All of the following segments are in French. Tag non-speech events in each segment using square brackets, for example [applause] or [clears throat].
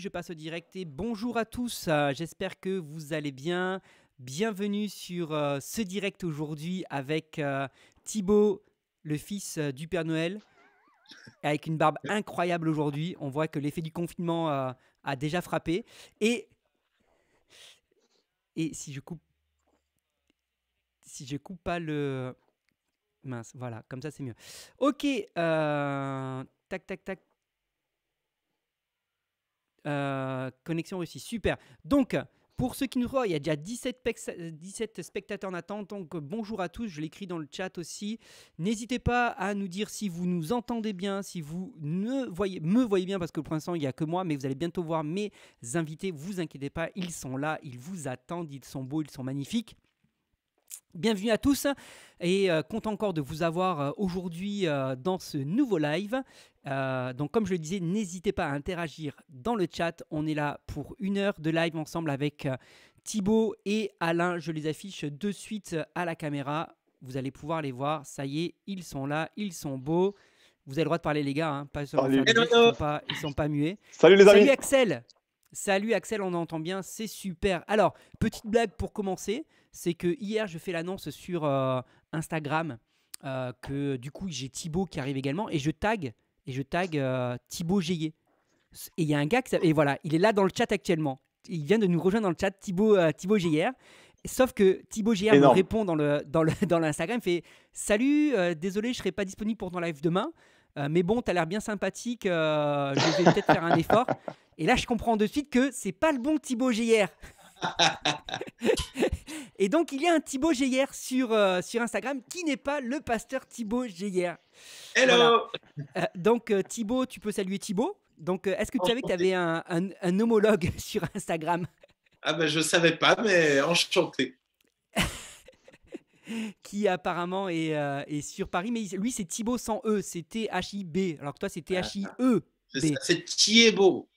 Je passe au direct et bonjour à tous. Euh, j'espère que vous allez bien. Bienvenue sur euh, ce direct aujourd'hui avec euh, Thibaut, le fils du Père Noël, avec une barbe incroyable aujourd'hui. On voit que l'effet du confinement a déjà frappé. Et, et si je coupe, si je coupe pas le mince, voilà, comme ça c'est mieux. Ok, tac tac tac euh, connexion aussi super. Donc, pour ceux qui nous voient, il y a déjà 17, 17 spectateurs en attente. Donc euh, bonjour à tous, je l'écris dans le chat aussi. N'hésitez pas à nous dire si vous nous entendez bien, si vous ne voyez, me voyez bien, parce que pour l'instant il n'y a que moi, mais vous allez bientôt voir mes invités. Vous inquiétez pas, ils sont là, ils vous attendent, ils sont beaux, ils sont magnifiques. Bienvenue à tous et euh, content encore de vous avoir euh, aujourd'hui euh, dans ce nouveau live. donc comme je le disais, n'hésitez pas à interagir dans le chat. On est là pour une heure de live ensemble avec Thibaut et Alain. Je les affiche de suite à la caméra. Vous allez pouvoir les voir. Ça y est, ils sont là, ils sont beaux. Vous avez le droit de parler les gars, hein, ils, sont pas, ils sont pas muets. Salut les amis. Salut Axel. Salut Axel, on entend bien, c'est super. Alors, petite blague pour commencer c'est que hier, je fais l'annonce sur euh, Instagram euh, que du coup, j'ai Thibaut qui arrive également et je tag, et je tag euh, Thibaut Géier. Et il y a un gars qui et voilà, il est là dans le chat actuellement. Il vient de nous rejoindre dans le chat, Thibaut, GR. Sauf que Thibaut GR me répond dans le dans [laughs] l'Instagram, fait salut, désolé, je serai pas disponible pour ton live demain, mais bon, as l'air bien sympathique, je vais peut-être faire un effort. Et là, je comprends de suite que c'est pas le bon Thibaut Gier [laughs] et donc, il y a un Thibaut Geyer sur, euh, sur Instagram qui n'est pas le pasteur Thibaut Geyer. Hello euh, Donc, euh, Thibaut, tu peux saluer Thibaut. Donc, est-ce que tu savais que tu avais un, homologue [laughs] sur Instagram Ah ben, je ne savais pas, mais enchanté. [laughs] qui apparemment est, sur Paris, mais lui, c'est Thibaut sans E, c'est T-H-I-B, alors que toi, c'est T-H-I-E. C'est Thibaut.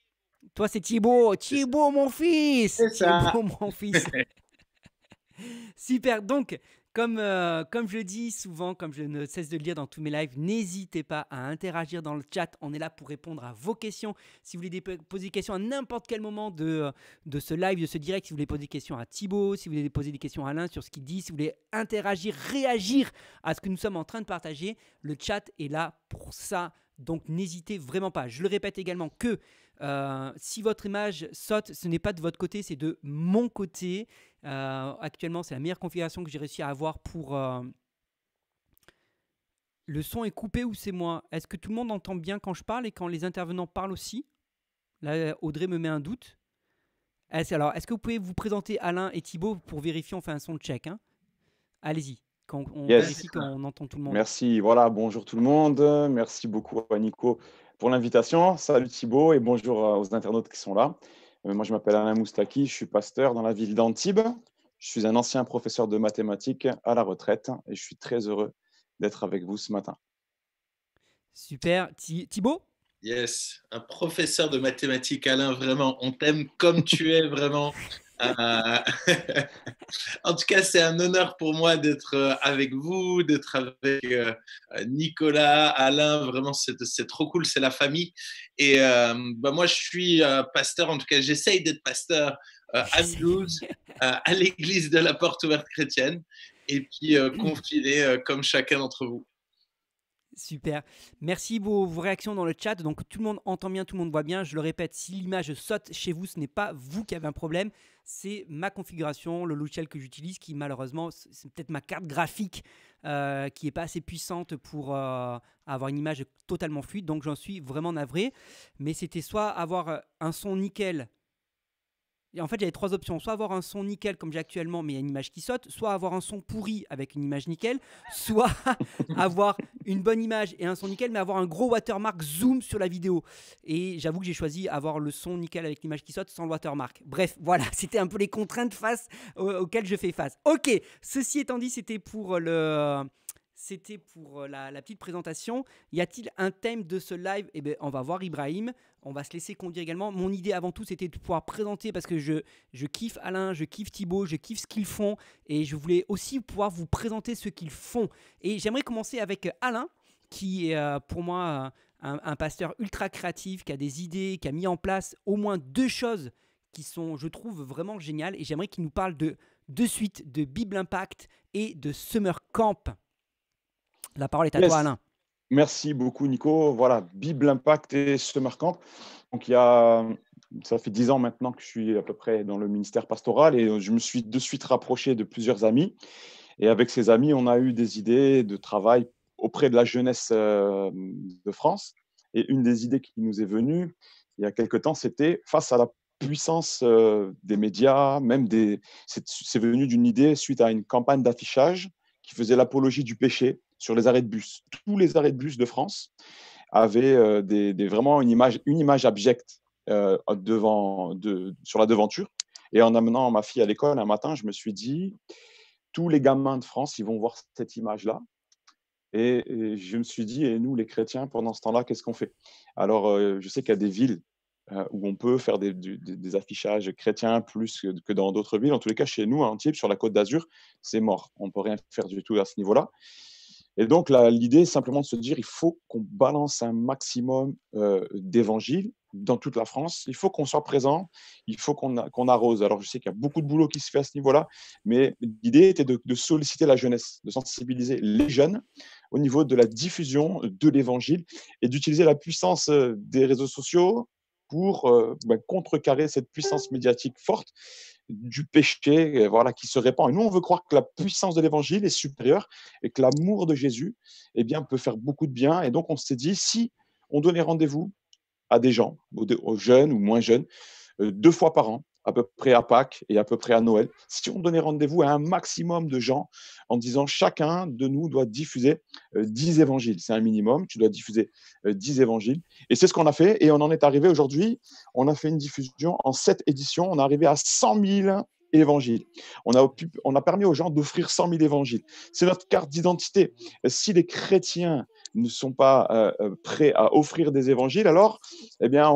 Toi, c'est Thibaut. Thibaut, mon fils. Thibaut, mon fils. [laughs] Super. Donc, comme, euh, comme je dis souvent, comme je ne cesse de le dire dans tous mes lives, n'hésitez pas à interagir dans le chat. On est là pour répondre à vos questions. Si vous voulez poser des questions à n'importe quel moment de, de ce live, de ce direct, si vous voulez poser des questions à Thibaut, si vous voulez poser des questions à Alain sur ce qu'il dit, si vous voulez interagir, réagir à ce que nous sommes en train de partager, le chat est là pour ça. Donc n'hésitez vraiment pas. Je le répète également que euh, si votre image saute, ce n'est pas de votre côté, c'est de mon côté. Euh, actuellement, c'est la meilleure configuration que j'ai réussi à avoir pour... Euh, le son est coupé ou c'est moi Est-ce que tout le monde entend bien quand je parle et quand les intervenants parlent aussi Là, Audrey me met un doute. Alors, est-ce que vous pouvez vous présenter Alain et Thibault pour vérifier, on fait un son de check hein? Allez-y. Quand on, vérifie, entend tout le monde. Merci. Voilà, bonjour tout le monde. Merci beaucoup Nico pour l'invitation. Salut Thibault et bonjour euh, aux internautes qui sont là. Euh, moi, je m'appelle Alain Moustaki, je suis pasteur dans la ville d'Antibes. Je suis un ancien professeur de mathématiques à la retraite et je suis très heureux d'être avec vous ce matin. Super. Thibaut Yes, un professeur de mathématiques, Alain, vraiment, on t'aime comme tu es, vraiment. Euh, [laughs] en tout cas, c'est un honneur pour moi d'être euh, avec vous, d'être avec euh, Nicolas, Alain. Vraiment, c'est trop cool, c'est la famille. Et bah, moi, je suis pasteur, en tout cas, j'essaye d'être pasteur à Toulouse, [laughs] à l'église de la Porte Ouverte Chrétienne, et puis mmh. confiné comme chacun d'entre vous. Super. Merci pour vos réactions dans le chat. Donc tout le monde entend bien, tout le monde voit bien. Je le répète, si l'image saute chez vous, ce n'est pas vous qui avez un problème, c'est ma configuration, le logiciel que j'utilise, qui malheureusement, c'est peut-être ma carte graphique euh, qui n'est pas assez puissante pour euh, avoir une image totalement fluide. Donc j'en suis vraiment navré. Mais c'était soit avoir euh, un son nickel en fait, j'avais trois options. Soit avoir un son nickel comme j'ai actuellement, mais il y a une image qui saute. Soit avoir un son pourri avec une image nickel. Soit [laughs] avoir une bonne image et un son nickel, mais avoir un gros watermark zoom sur la vidéo. Et j'avoue que j'ai choisi avoir le son nickel avec l'image qui saute sans le watermark. Bref, [laughs] voilà, c'était un peu les contraintes face auxquelles je fais face. Ok, ceci étant dit, c'était pour le c'était pour euh, la, petite présentation. Y a-t-il un thème de ce live Eh bien, on va voir Ibrahim. On va se laisser conduire également. Mon idée avant tout, c'était de pouvoir présenter parce que je, je kiffe Alain, je kiffe Thibaut, je kiffe ce qu'ils font. Et je voulais aussi pouvoir vous présenter ce qu'ils font. Et j'aimerais commencer avec Alain, qui est euh, pour moi euh, un, pasteur ultra créatif, qui a des idées, qui a mis en place au moins deux choses qui sont, je trouve, vraiment géniales. Et j'aimerais qu'il nous parle de de suite de Bible Impact et de Summer Camp. La parole est à toi, Alain. Merci beaucoup, Nico. Voilà, Bible Impact et Summer Camp. Donc, il y a, ça fait dix ans maintenant que je suis à peu près dans le ministère pastoral et je me suis de suite rapproché de plusieurs amis. Et avec ces amis, on a eu des idées de travail auprès de la jeunesse euh, de France. Et une des idées qui nous est venue il y a quelque temps, c'était face à la puissance euh, des médias, même des. C'est venu d'une idée suite à une campagne d'affichage qui faisait l'apologie du péché sur les arrêts de bus. Tous les arrêts de bus de France avaient euh, vraiment une image, une image abjecte euh, devant, sur la devanture. Et en amenant ma fille à l'école un matin, je me suis dit, tous les gamins de France, ils vont voir cette image-là. Et, je me suis dit, et nous, les chrétiens, pendant ce temps-là, qu'est-ce qu'on fait Alors, euh, je sais qu'il y a des villes où on peut faire des, affichages chrétiens plus que, dans d'autres villes. En tous les cas, chez nous, à Antibes, sur la côte d'Azur, c'est mort. On ne peut rien faire du tout à ce niveau-là. Et donc, l'idée est simplement de se dire, il faut qu'on balance un maximum euh, d'évangiles dans toute la France. Il faut qu'on soit présent, il faut qu'on arrose. Alors, je sais qu'il y a beaucoup de boulot qui se fait à ce niveau-là, mais l'idée était de, solliciter la jeunesse, de sensibiliser les jeunes au niveau de la diffusion de l'évangile et d'utiliser la puissance euh, des réseaux sociaux pour euh, ben, contrecarrer cette puissance médiatique forte du péché voilà, qui se répand. Et nous, on veut croire que la puissance de l'évangile est supérieure et que l'amour de Jésus eh bien, peut faire beaucoup de bien. Et donc, on s'est dit, si on donnait rendez-vous à des gens, aux jeunes ou moins jeunes, euh, deux fois par an, à peu près à Pâques et à peu près à Noël, si on donnait rendez-vous à un maximum de gens en disant chacun de nous doit diffuser 10 euh, évangiles, c'est un minimum, tu dois diffuser 10 euh, évangiles. Et c'est ce qu'on a fait et on en est arrivé aujourd'hui. On a fait une diffusion en 7 éditions, on est arrivé à 100 000 évangiles. On a, permis aux gens d'offrir 100 000 évangiles. C'est notre carte d'identité. Si les chrétiens ne sont pas euh, euh, prêts à offrir des évangiles, alors eh bien,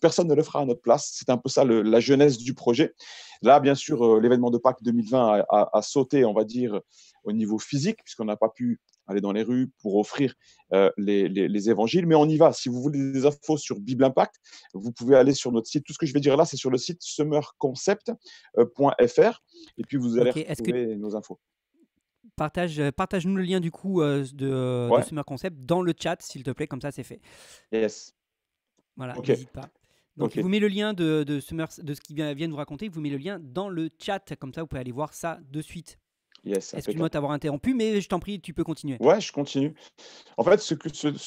personne ne le fera à notre place. C'est un peu ça la jeunesse du projet. Là, bien sûr, euh, l'événement de Pâques 2020 a, sauté, on va dire, au niveau physique, puisqu'on n'a pas pu aller dans les rues pour offrir euh, les, les, évangiles. Mais on y va. Si vous voulez des infos sur Bible Impact, vous pouvez aller sur notre site. Tout ce que je vais dire là, c'est sur le site summerconcept.fr. Et puis, vous allez retrouver nos infos. Partage, euh, partage, nous le lien du coup euh, de, Summer Concept dans le chat, s'il te plaît, comme ça c'est fait. Yes. Voilà, n'hésite pas. Donc, il vous met le lien de, de, Summer, de ce qu'il vient, vient de vous raconter, il vous met le lien dans le chat, comme ça vous pouvez aller voir ça de suite. Yes, Excuse-moi t'avoir interrompu, mais je t'en prie, tu peux continuer. Ouais, je continue. En fait, ce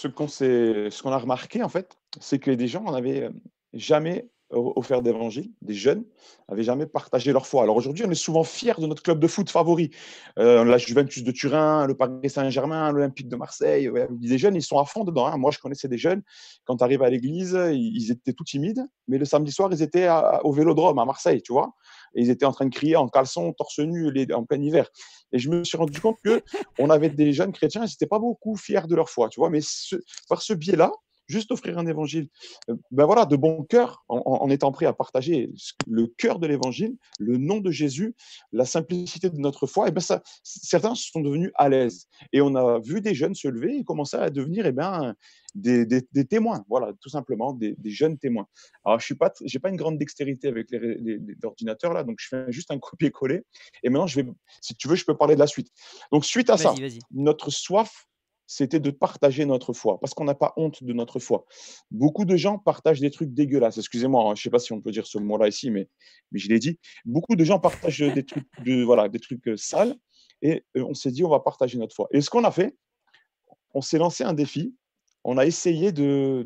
qu'on ce, qu'on a remarqué, en fait, c'est que des gens n'avaient euh, jamais euh, offert d'évangile, des jeunes, n'avaient jamais partagé leur foi. Alors aujourd'hui, on est souvent fiers de notre club de foot favori. Euh, la Juventus de Turin, le Paris Saint-Germain, l'Olympique de Marseille. les jeunes, ils sont à fond dedans. Hein. Moi, je connaissais des jeunes, quand tu arrives à l'église, ils étaient tout timides, mais le samedi soir, ils étaient au vélodrome à Marseille, tu vois. Et ils étaient en train de crier en caleçon, torse nu, en plein hiver. Et je me suis rendu compte que on avait des jeunes chrétiens, ils n'étaient pas beaucoup fiers de leur foi, tu vois. Mais par ce biais-là, juste offrir un évangile. Euh, ben voilà, de bon cœur, en, étant prêt à partager le cœur de l'évangile, le nom de Jésus, la simplicité de notre foi, et eh ben ça, certains sont devenus à l'aise. Et on a vu des jeunes se lever et commencer à devenir et eh ben, des, témoins, voilà, tout simplement, des, jeunes témoins. Alors, je n'ai pas, pas une grande dextérité avec les ordinateurs là, donc je fais juste un copier-coller. Et maintenant, je vais, si tu veux, je peux parler de la suite. Donc, suite à ça, notre soif c'était de partager notre foi, parce qu'on n'a pas honte de notre foi. Beaucoup de gens partagent des trucs dégueulasses, excusez-moi, hein, je ne sais pas si on peut dire ce mot-là ici, mais, mais je l'ai dit. Beaucoup de gens partagent des trucs, de, voilà, des trucs euh, sales, et euh, on s'est dit, on va partager notre foi. Et ce qu'on a fait, on s'est lancé un défi, on a essayé de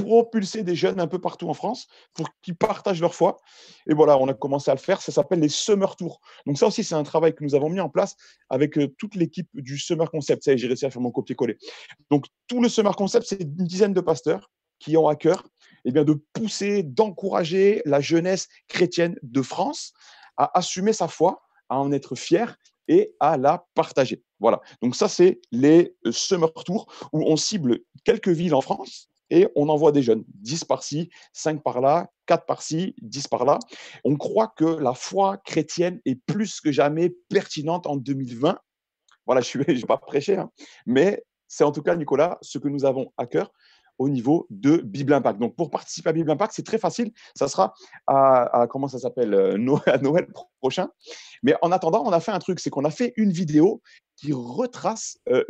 propulser des jeunes un peu partout en France pour qu'ils partagent leur foi. Et voilà, on a commencé à le faire. Ça s'appelle les Summer Tours. Donc ça aussi, c'est un travail que nous avons mis en place avec euh, toute l'équipe du Summer Concept. Ça j'ai réussi à faire mon copier-coller. Donc tout le Summer Concept, c'est une dizaine de pasteurs qui ont à cœur et eh bien, de pousser, d'encourager la jeunesse chrétienne de France à assumer sa foi, à en être fier et à la partager. Voilà, donc ça c'est les euh, Summer Tours où on cible quelques villes en France et on envoie des jeunes. 10 par-ci, 5 par-là, 4 par-ci, 10 par-là. On croit que la foi chrétienne est plus que jamais pertinente en 2020. Voilà, je ne vais [laughs] pas prêcher, hein. mais c'est en tout cas, Nicolas, ce que nous avons à cœur au niveau de Bible Impact. Donc, pour participer à Bible Impact, c'est très facile. Ça sera à, comment ça s'appelle euh, [laughs] Noël, à Noël prochain. Mais en attendant, on a fait un truc, c'est qu'on a fait une vidéo qui retrace euh,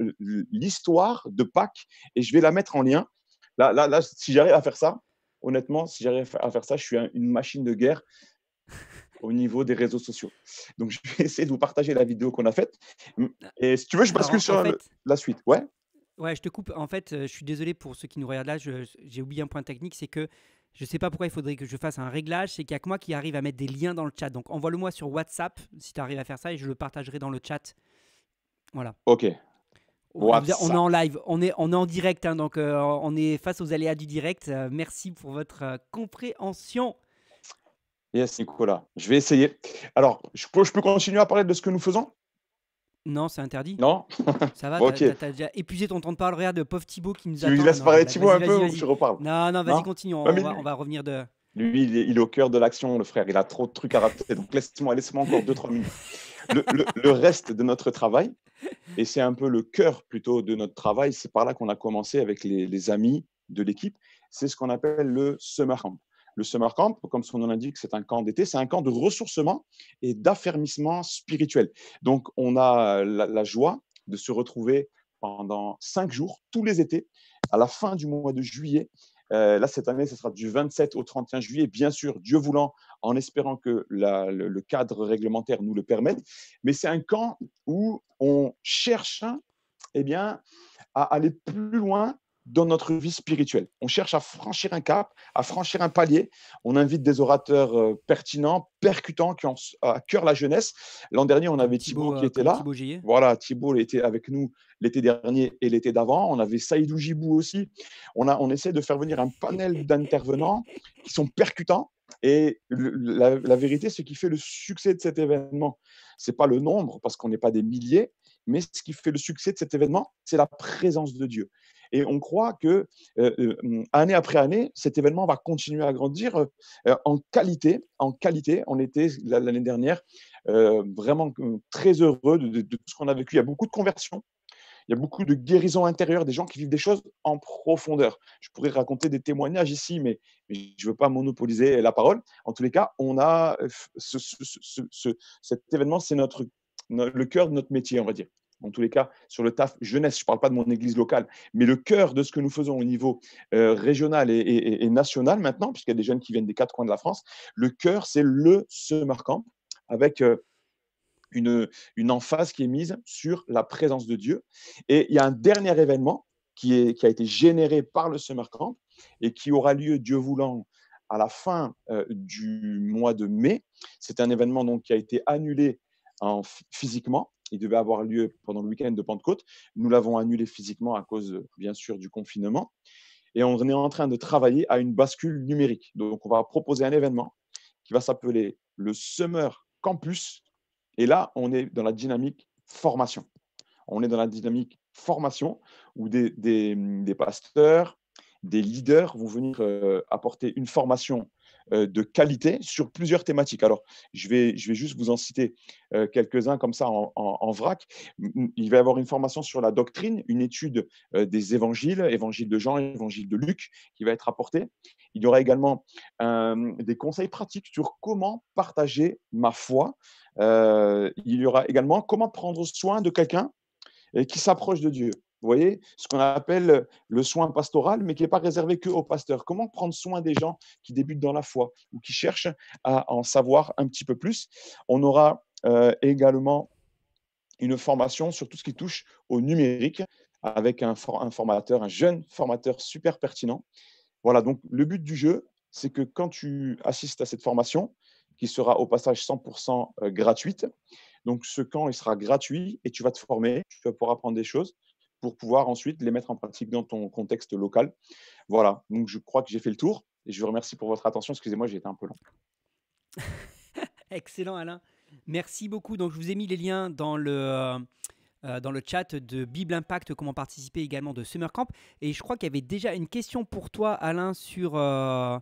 l'histoire de Pâques et je vais la mettre en lien. Là, là, si j'arrive à faire ça, honnêtement, si j'arrive à faire ça, je suis une machine de guerre au niveau des réseaux sociaux. Donc, je vais [laughs] essayer de vous partager la vidéo qu'on a faite. Et si tu veux, je bascule sur la suite. Ouais. Ouais, je te coupe. En fait, euh, je suis désolé pour ceux qui nous regardent là. J'ai oublié un point technique, c'est que je ne sais pas pourquoi il faudrait que je fasse un réglage. C'est qu'il n'y a que moi qui arrive à mettre des liens dans le chat. Donc, envoie-le-moi sur WhatsApp si tu arrives à faire ça et je le partagerai dans le chat. Voilà. Ok, on, est en live, on est, on est en direct, hein, donc euh, on est face aux aléas du direct. Euh, merci pour votre euh, compréhension. Yes, Nicolas, je vais essayer. Alors, je peux, je peux continuer à parler de ce que nous faisons Non, c'est interdit. Non [laughs] Ça va, [laughs] okay. t'as, déjà épuisé ton temps de parole. Regarde, pauvre Thibaut qui nous a. Tu laisses parler bah, Thibaut un peu ou je reparle Non, non, vas-y, continue, bah, on, va, revenir de... Lui, il est, au cœur de l'action, le frère. Il a trop de trucs à raconter. Donc, laisse-moi encore 2-3 minutes le, reste de notre travail. Et c'est un peu le cœur plutôt de notre travail. C'est par là qu'on a commencé avec les, amis de l'équipe. C'est ce qu'on appelle le summer camp. Le summer camp, comme son nom l'indique, c'est un camp d'été, c'est un camp de ressourcement et d'affermissement spirituel. Donc, on a la joie de se retrouver pendant cinq jours, tous les étés, à la fin du mois de juillet, euh, là, cette année, ce sera du 27 au 31 juillet, bien sûr, Dieu voulant, en espérant que le, cadre réglementaire nous le permette. Mais c'est un camp où on cherche eh bien, à aller plus loin dans notre vie spirituelle. On cherche à franchir un cap, à franchir un palier. On invite des orateurs euh, pertinents, percutants, qui ont à cœur la jeunesse. L'an dernier, on avait Thibault qui euh, était là. Thibaut voilà, Thibault était avec nous l'été dernier et l'été d'avant. On avait Saïdou Jibou aussi. On, a, on essaie de faire venir un panel [laughs] d'intervenants qui sont percutants. Et la, vérité, ce qui fait le succès de cet événement, ce n'est pas le nombre, parce qu'on n'est pas des milliers, mais ce qui fait le succès de cet événement, c'est la présence de Dieu. Et on croit que euh, euh, année après année, cet événement va continuer à grandir euh, en qualité. En qualité, on était l'année dernière vraiment très heureux de, tout ce qu'on a vécu. Il y a beaucoup de conversions. Il y a beaucoup de guérisons intérieures, des gens qui vivent des choses en profondeur. Je pourrais raconter des témoignages ici, mais, je ne veux pas monopoliser la parole. En tous les cas, on a ce, cet événement, c'est notre le cœur de notre métier, on va dire. En tous les cas, sur le taf jeunesse, je ne parle pas de mon église locale, mais le cœur de ce que nous faisons au niveau euh, régional et, national maintenant, puisqu'il y a des jeunes qui viennent des quatre coins de la France, le cœur, c'est le Summer Camp, avec euh, une, une emphase qui est mise sur la présence de Dieu. Et il y a un dernier événement qui, a été généré par le Summer Camp et qui aura lieu, Dieu voulant, à la fin euh, du mois de mai. C'est un événement donc, qui a été annulé physiquement. Il devait avoir lieu pendant le week-end de Pentecôte. Nous l'avons annulé physiquement à cause, bien sûr, du confinement. Et on est en train de travailler à une bascule numérique. Donc, on va proposer un événement qui va s'appeler le Summer Campus. Et là, on est dans la dynamique formation. On est dans la dynamique formation où des, pasteurs, des leaders vont venir euh, apporter une formation euh, de qualité sur plusieurs thématiques. Alors, je vais, je vais juste vous en citer euh, quelques-uns comme ça en, vrac. Il va y avoir une formation sur la doctrine, une étude euh, des évangiles, évangile de Jean, évangile de Luc, qui va être apportée. Il y aura également des conseils pratiques sur comment partager ma foi. il y aura également comment prendre soin de quelqu'un qui s'approche de Dieu. Vous voyez Ce qu'on appelle euh, le soin pastoral, mais qui n'est pas réservé qu'aux pasteurs. Comment prendre soin des gens qui débutent dans la foi ou qui cherchent à en savoir un petit peu plus On aura euh, également une formation sur tout ce qui touche au numérique avec un, un formateur, un jeune formateur super pertinent. Voilà, donc le but du jeu, c'est que quand tu assistes à cette formation, qui sera au passage 100% euh, gratuite, donc ce camp, il sera gratuit et tu vas te former, tu vas pouvoir apprendre des choses, pour pouvoir ensuite les mettre en pratique dans ton contexte local. Voilà, donc je crois que j'ai fait le tour et je vous remercie pour votre attention. Excusez-moi, j'ai été un peu long. [laughs] Excellent Alain. Merci beaucoup. Donc je vous ai mis les liens dans le, euh, euh, dans le chat de Bible Impact, comment participer également de Summer Camp. Et je crois qu'il y avait déjà une question pour toi Alain sur... Euh,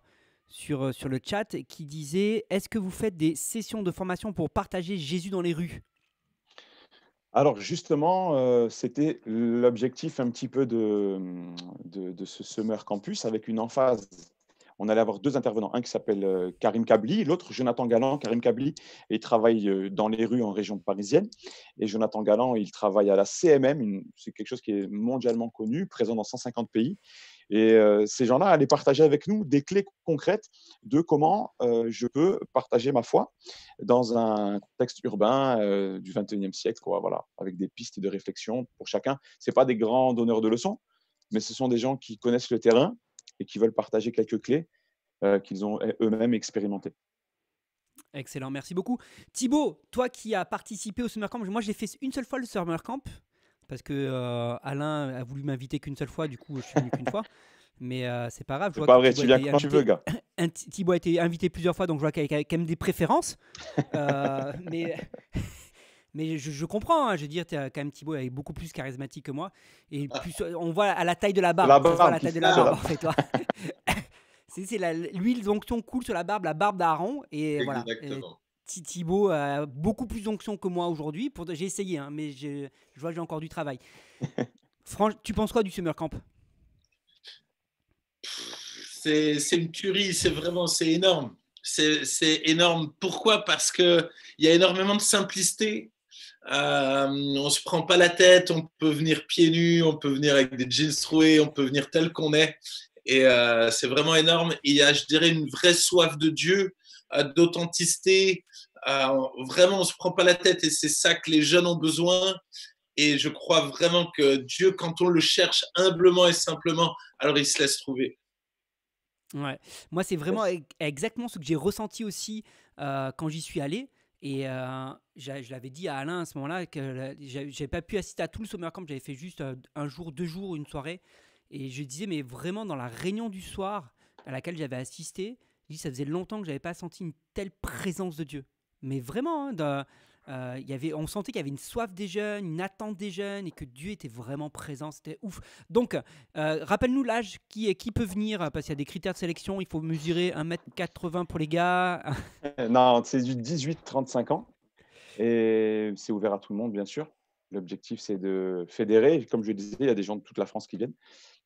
sur, sur le chat qui disait Est-ce que vous faites des sessions de formation pour partager Jésus dans les rues alors justement, euh, c'était l'objectif un petit peu hum, de, ce Summer Campus avec une emphase. On allait avoir deux intervenants, un qui s'appelle euh, Karim Kabli, l'autre Jonathan Galland. Karim Kabli, il travaille euh, dans les rues en région parisienne. Et Jonathan Galland, il travaille à la CMM, c'est quelque chose qui est mondialement connu, présent dans 150 pays. Et euh, ces gens-là allaient partager avec nous des clés concrètes de comment euh, je peux partager ma foi dans un contexte urbain euh, du 21e siècle, voilà, avec des pistes de réflexion pour chacun. Ce pas des grands donneurs de leçons, mais ce sont des gens qui connaissent le terrain et qui veulent partager quelques clés qu'ils ont eux-mêmes expérimentées. Excellent, merci beaucoup. Thibaut, toi qui as participé au Summer Camp, moi j'ai fait une seule fois le Summer Camp, parce que euh, Alain a voulu m'inviter qu'une seule fois, du coup je suis venu qu'une fois. Mais euh, c'est pas grave. Je vois pas vrai, tu viens quand tu veux, gars. [clears throat] Thibaut a été invité plusieurs fois, donc je vois qu'il a quand même des préférences. Euh, [laughs] mais [laughs] mais je, comprends, hein. je veux dire, quand même Thibaut est beaucoup plus charismatique que moi. Et plus, on voit à la taille de la barbe. La barbe, la taille de la barbe, en fait, toi. [laughs] c'est l'huile d'onction coule sur la barbe, la barbe d'Aaron. Et Exactement. Thibaut a beaucoup plus d'onction que moi aujourd'hui. J'ai essayé, hein, mais je, vois que j'ai encore du travail. [laughs] Franck, tu penses quoi du Summer Camp c'est, une tuerie, c'est vraiment c'est énorme. C'est, énorme. Pourquoi Parce qu'il y a énormément de simplicité. Euh, on ne se prend pas la tête, on peut venir pieds nus, on peut venir avec des jeans troués, on peut venir tel qu'on est. Et euh, c'est vraiment énorme. Il y a, je dirais, une vraie soif de Dieu, euh, d'authenticité, euh, vraiment, on se prend pas la tête et c'est ça que les jeunes ont besoin. Et je crois vraiment que Dieu, quand on le cherche humblement et simplement, alors il se laisse trouver. Ouais. Moi, c'est vraiment exactement ce que j'ai ressenti aussi euh, quand j'y suis allé. Et euh, je l'avais dit à Alain à ce moment-là que j'avais pas pu assister à tout le summer camp. J'avais fait juste un jour, deux jours, une soirée. Et je disais, mais vraiment dans la réunion du soir à laquelle j'avais assisté, ça faisait longtemps que j'avais pas senti une telle présence de Dieu. Mais vraiment, hein, euh, y avait, on sentait qu'il y avait une soif des jeunes, une attente des jeunes, et que Dieu était vraiment présent. C'était ouf. Donc, euh, rappelle-nous l'âge qui, qui peut venir, euh, parce qu'il y a des critères de sélection. Il faut mesurer 1m80 pour les gars. [laughs] non, c'est du 18-35 ans. Et c'est ouvert à tout le monde, bien sûr. L'objectif, c'est de fédérer. Comme je disais, il y a des gens de toute la France qui viennent.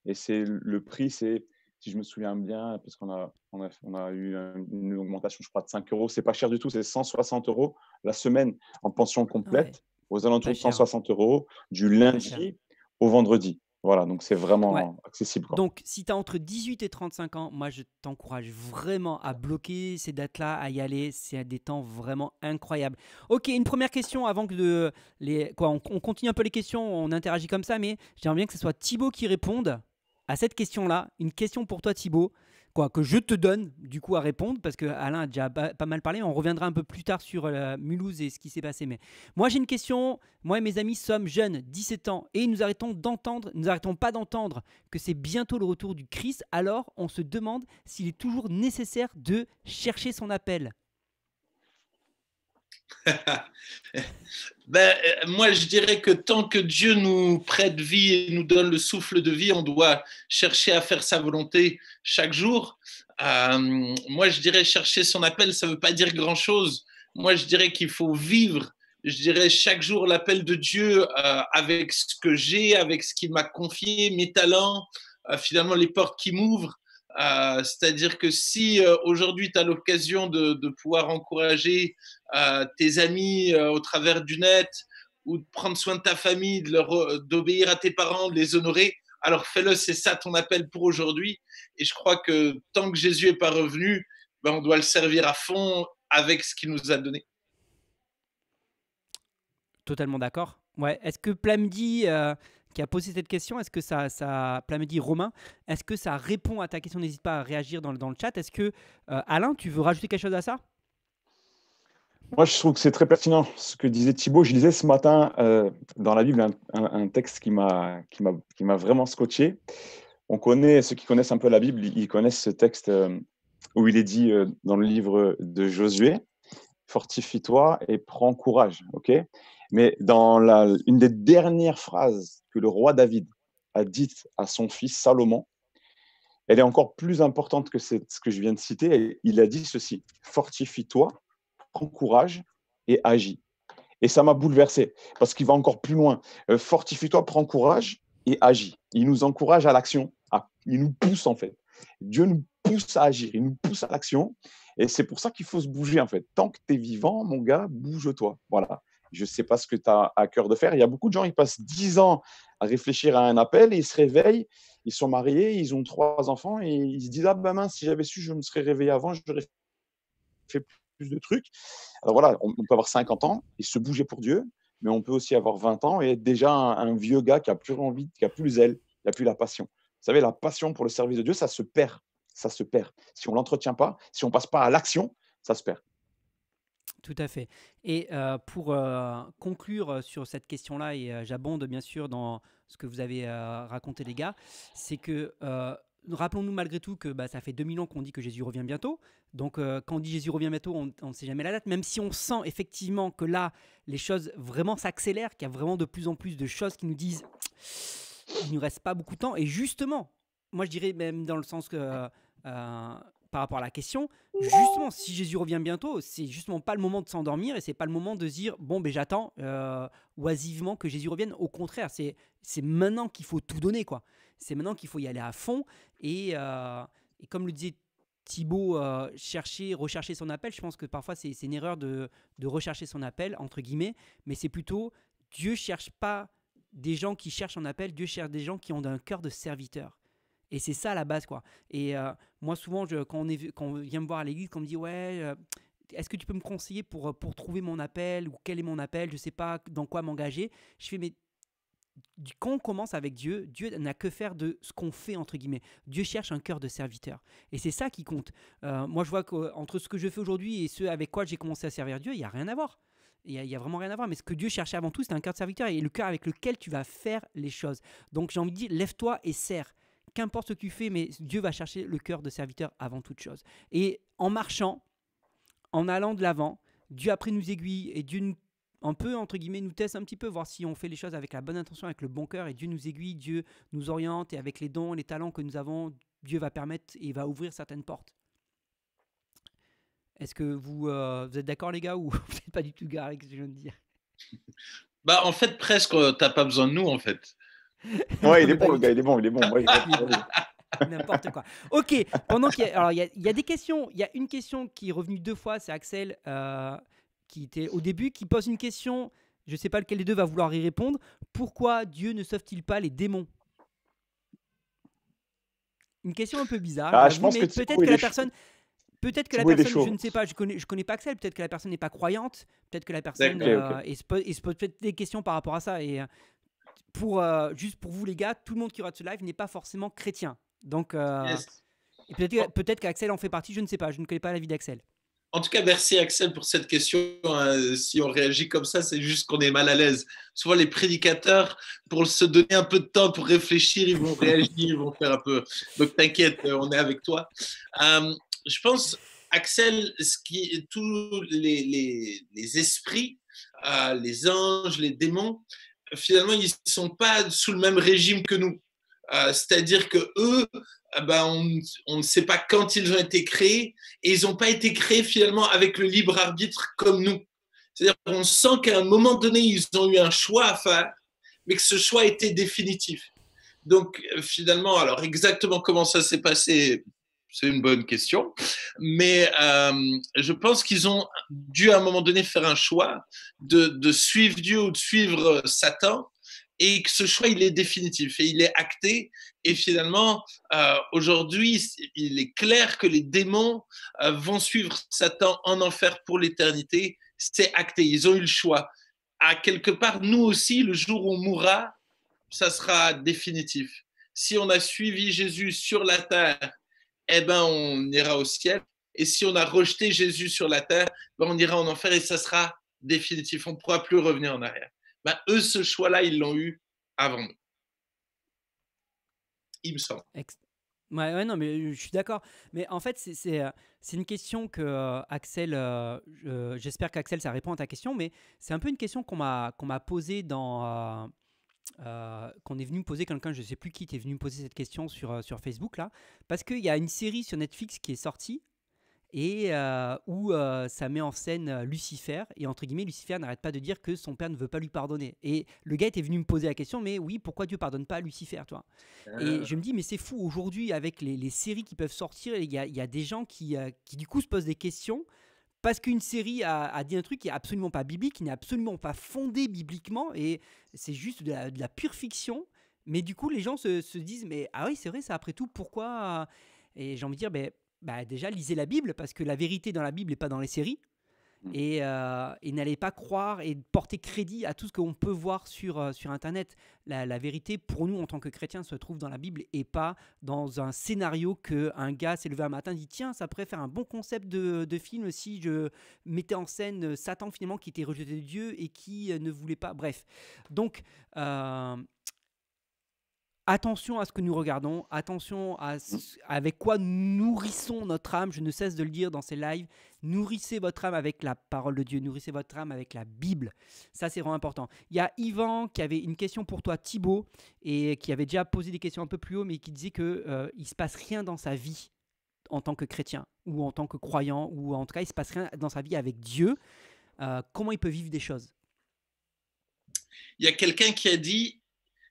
Et c'est le prix, c'est si je me souviens bien, parce qu'on a, on a, eu une augmentation, je crois, de 5 euros. C'est pas cher du tout, c'est 160 euros la semaine en pension complète, aux alentours de 160 euros du lundi au vendredi. Voilà, donc c'est vraiment accessible. Donc, si tu as entre 18 et 35 ans, moi, je t'encourage vraiment à bloquer ces dates-là, à y aller. C'est des temps vraiment incroyables. Ok, une première question avant que de les... Quoi, on, on continue un peu les questions, on interagit comme ça, mais j'aimerais bien que ce soit Thibaut qui réponde à cette question-là, une question pour toi Thibaut, quoi, que je te donne du coup à répondre, parce que Alain a déjà pas, mal parlé, on reviendra un peu plus tard sur euh, Mulhouse et ce qui s'est passé. Mais moi j'ai une question, moi et mes amis sommes jeunes, 17 ans, et nous arrêtons d'entendre, nous arrêtons pas d'entendre que c'est bientôt le retour du Christ, alors on se demande s'il est toujours nécessaire de chercher son appel. [laughs] ben, euh, moi, je dirais que tant que Dieu nous prête vie et nous donne le souffle de vie, on doit chercher à faire sa volonté chaque jour. Euh, moi, je dirais chercher son appel, ça ne veut pas dire grand-chose. Moi, je dirais qu'il faut vivre, je dirais chaque jour l'appel de Dieu euh, avec ce que j'ai, avec ce qu'il m'a confié, mes talents, finalement les portes qui m'ouvrent. Euh, c'est-à-dire que si euh, aujourd'hui tu as l'occasion de, pouvoir encourager euh, tes amis au travers du net ou de prendre soin de ta famille, d'obéir à tes parents, de les honorer, alors fais-le, c'est ça ton appel pour aujourd'hui. Et je crois que tant que Jésus n'est pas revenu, ben, on doit le servir à fond avec ce qu'il nous a donné. Totalement d'accord. Ouais. Est-ce que Plamdi qui a posé cette question. Est-ce que ça, ça Plamedi Romain, est-ce que ça répond à ta question N'hésite pas à réagir dans, dans le chat. Est-ce que euh, Alain, tu veux rajouter quelque chose à ça moi, je trouve que c'est très pertinent ce que disait Thibaut. Je lisais ce matin euh, dans la Bible un, un, texte qui m'a vraiment scotché. On connaît, ceux qui connaissent un peu la Bible, ils connaissent ce texte euh, où il est dit dans le livre de Josué, fortifie-toi et prends courage. Ok mais dans une des dernières phrases que le roi David a dites à son fils Salomon, elle est encore plus importante que ce que je viens de citer. Il a dit ceci Fortifie-toi, prends courage et agis. Et ça m'a bouleversé parce qu'il va encore plus loin. Euh, Fortifie-toi, prends courage et agis. Il nous encourage à l'action. Il nous pousse en fait. Dieu nous pousse à agir, il nous pousse à l'action. Et c'est pour ça qu'il faut se bouger en fait. Tant que tu es vivant, mon gars, bouge-toi. Voilà je ne sais pas ce que tu as à cœur de faire. Il y a beaucoup de gens, ils passent 10 ans à réfléchir à un appel et ils se réveillent, ils sont mariés, ils ont trois enfants et ils se disent Ah ben mince, si j'avais su, je me serais réveillé avant, j'aurais fait plus de trucs. Alors voilà, on, peut avoir 50 ans et se bouger pour Dieu, mais on peut aussi avoir 20 ans et être déjà un, vieux gars qui a plus envie, qui a plus le zèle, qui a plus la passion. Vous savez, la passion pour le service de Dieu, ça se perd. Ça se perd. Si on l'entretient pas, si on passe pas à l'action, ça se perd. Tout à fait. Et euh, pour euh, conclure euh, sur cette question-là, et j'abonde bien sûr dans ce que vous avez raconté les gars, c'est que rappelons-nous malgré tout que bah, ça fait 2000 ans qu'on dit que Jésus revient bientôt. Donc quand on dit Jésus revient bientôt, on ne sait jamais la date, même si on sent effectivement que là, les choses vraiment s'accélèrent, qu'il y a vraiment de plus en plus de choses qui nous disent qu'il ne nous reste pas beaucoup de temps. Et justement, moi je dirais même dans le sens que par rapport à la question, justement, si Jésus revient bientôt, c'est justement pas le moment de s'endormir et c'est pas le moment de dire bon, ben j'attends euh, oisivement que Jésus revienne. Au contraire, c'est c'est maintenant qu'il faut tout donner, quoi. C'est maintenant qu'il faut y aller à fond et, euh, et comme le disait Thibaut, euh, chercher, rechercher son appel, je pense que parfois c'est une erreur de, de rechercher son appel, entre guillemets, mais c'est plutôt Dieu cherche pas des gens qui cherchent un appel, Dieu cherche des gens qui ont un cœur de serviteur. Et c'est ça la base, quoi. Et moi, souvent, je, quand, on est, vient me voir à l'église, on me dit, ouais, est-ce que tu peux me conseiller pour, pour trouver mon appel ou quel est mon appel Je sais pas dans quoi m'engager. Je fais, mais quand on commence avec Dieu, Dieu n'a que faire de ce qu'on fait, entre guillemets. Dieu cherche un cœur de serviteur. Et c'est ça qui compte. moi, je vois qu'entre ce que je fais aujourd'hui et ce avec quoi j'ai commencé à servir Dieu, il n'y a rien à voir. Il n'y a, vraiment rien à voir. Mais ce que Dieu cherchait avant tout, c'était un cœur de serviteur et le cœur avec lequel tu vas faire les choses. Donc j'ai envie de dire, lève-toi et serre qu'importe ce que tu fais, mais Dieu va chercher le cœur de serviteur avant toute chose. Et en marchant, en allant de l'avant, Dieu après nous aiguille et Dieu nous un peu, entre guillemets, nous teste un petit peu, voir si on fait les choses avec la bonne intention, avec le bon cœur, et Dieu nous aiguille, Dieu nous oriente, et avec les dons, les talents que nous avons, Dieu va permettre et va ouvrir certaines portes. Est-ce que vous, euh, êtes d'accord, les gars, ou [laughs] vous n'êtes pas du tout gars, avec ce que je viens de dire Bah, en fait, presque, tu euh, t'as pas besoin de nous, en fait. Ouais, il est bon, le gars, il est bon, il est bon. [laughs] N'importe quoi. Ok, pendant qu'il alors, il y, a, des questions. Il y a une question qui est revenue deux fois, c'est Axel euh, qui était au début, qui pose une question. Je ne sais pas lequel des deux va vouloir y répondre. Pourquoi Dieu ne sauve-t-il pas les démons Une question un peu bizarre. Ah, je pense que peut-être que la personne. Peut-être que la personne, je ne sais pas, je connais, je connais pas Axel. Peut-être que la personne n'est pas croyante. Peut-être que la personne euh, et se pose, des questions par rapport à ça. Et euh, pour, euh, juste pour vous les gars, tout le monde qui regarde ce live n'est pas forcément chrétien. Donc, euh, peut-être qu'Axel en fait partie, je ne sais pas, je ne connais pas la vie d'Axel. En tout cas, merci Axel pour cette question. Hein. si on réagit comme ça, c'est juste qu'on est mal à l'aise. Souvent, les prédicateurs, pour se donner un peu de temps pour réfléchir, ils vont réagir, ils vont faire un peu. Donc, t'inquiète, euh, on est avec toi. je pense, Axel, ce qui, tous les, les, les esprits, les anges, les démons, finalement, ils ne sont pas sous le même régime que nous. Euh, c'est-à-dire que eux, eh ben, on, on, ne sait pas quand ils ont été créés et ils n'ont pas été créés finalement avec le libre arbitre comme nous. C'est-à-dire qu'on sent qu'à un moment donné, ils ont eu un choix à faire, mais que ce choix était définitif. Donc euh, finalement, alors exactement comment ça s'est passé, c'est une bonne question. Mais euh, je pense qu'ils ont dû à un moment donné faire un choix de, suivre Dieu ou de suivre euh, Satan et que ce choix, il est définitif et il est acté. Et finalement, euh, aujourd'hui, il est clair que les démons vont suivre Satan en enfer pour l'éternité. C'est acté, ils ont eu le choix. À quelque part, nous aussi, le jour où on mourra, ça sera définitif. Si on a suivi Jésus sur la terre eh ben on ira au ciel. Et si on a rejeté Jésus sur la terre, ben on ira en enfer et ça sera définitif. On ne pourra plus revenir en arrière. Ben, eux, ce choix-là, ils l'ont eu avant nous. Il me semble. ouais, non, mais euh, je suis d'accord. Mais en fait, c'est euh, une question que euh, Axel, j'espère qu'Axel, ça répond à ta question, mais c'est un peu une question qu'on m'a m'a posée dans. Euh, qu'on est venu me poser quelqu'un, je ne sais plus qui t'est venu me poser cette question euh, sur, Facebook là, parce qu'il y a une série sur Netflix qui est sortie et euh, où ça met en scène Lucifer et entre guillemets Lucifer n'arrête pas de dire que son père ne veut pas lui pardonner et le gars était venu me poser la question mais oui pourquoi Dieu pardonne pas Lucifer toi et ah. je me dis mais c'est fou aujourd'hui avec les, séries qui peuvent sortir il y a, y a, des gens qui, qui du coup se posent des questions parce qu'une série a, dit un truc qui est absolument pas biblique, qui n'est absolument pas fondé bibliquement, et c'est juste de la, pure fiction. Mais du coup, les gens se, disent, mais ah oui, c'est vrai, ça après tout, pourquoi Et j'ai envie de dire, ben, ben déjà, lisez la Bible, parce que la vérité dans la Bible n'est pas dans les séries. Mm. Euh, et, n'allez pas croire et porter crédit à tout ce qu'on peut voir sur, euh, sur Internet. La, vérité, pour nous, en tant que chrétiens, se trouve dans la Bible et pas dans un scénario qu'un gars s'est levé un matin et dit Tiens, ça pourrait faire un bon concept de, de film si je mettais en scène euh, Satan, finalement, qui était rejeté de Dieu et qui ne voulait pas. Bref. Donc, attention à ce que nous regardons, attention à ce, avec quoi nourrissons notre âme. Je ne cesse de le dire dans ces lives. Nourrissez votre âme avec la parole de Dieu, nourrissez votre âme avec la Bible. Ça, c'est vraiment important. Il y a Yvan qui avait une question pour toi, Thibaut, et qui avait déjà posé des questions un peu plus haut, mais qui disait que euh, il se passe rien dans sa vie en tant que chrétien ou en tant que croyant, ou en tout cas, il se passe rien dans sa vie avec Dieu. Euh, comment il peut vivre des choses Il y a quelqu'un qui a dit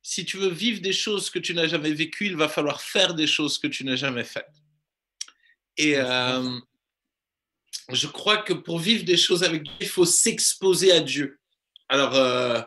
si tu veux vivre des choses que tu n'as jamais vécues, il va falloir faire des choses que tu n'as jamais faites. Et euh, je crois que pour vivre des choses avec Dieu, il faut s'exposer à Dieu. Alors, euh,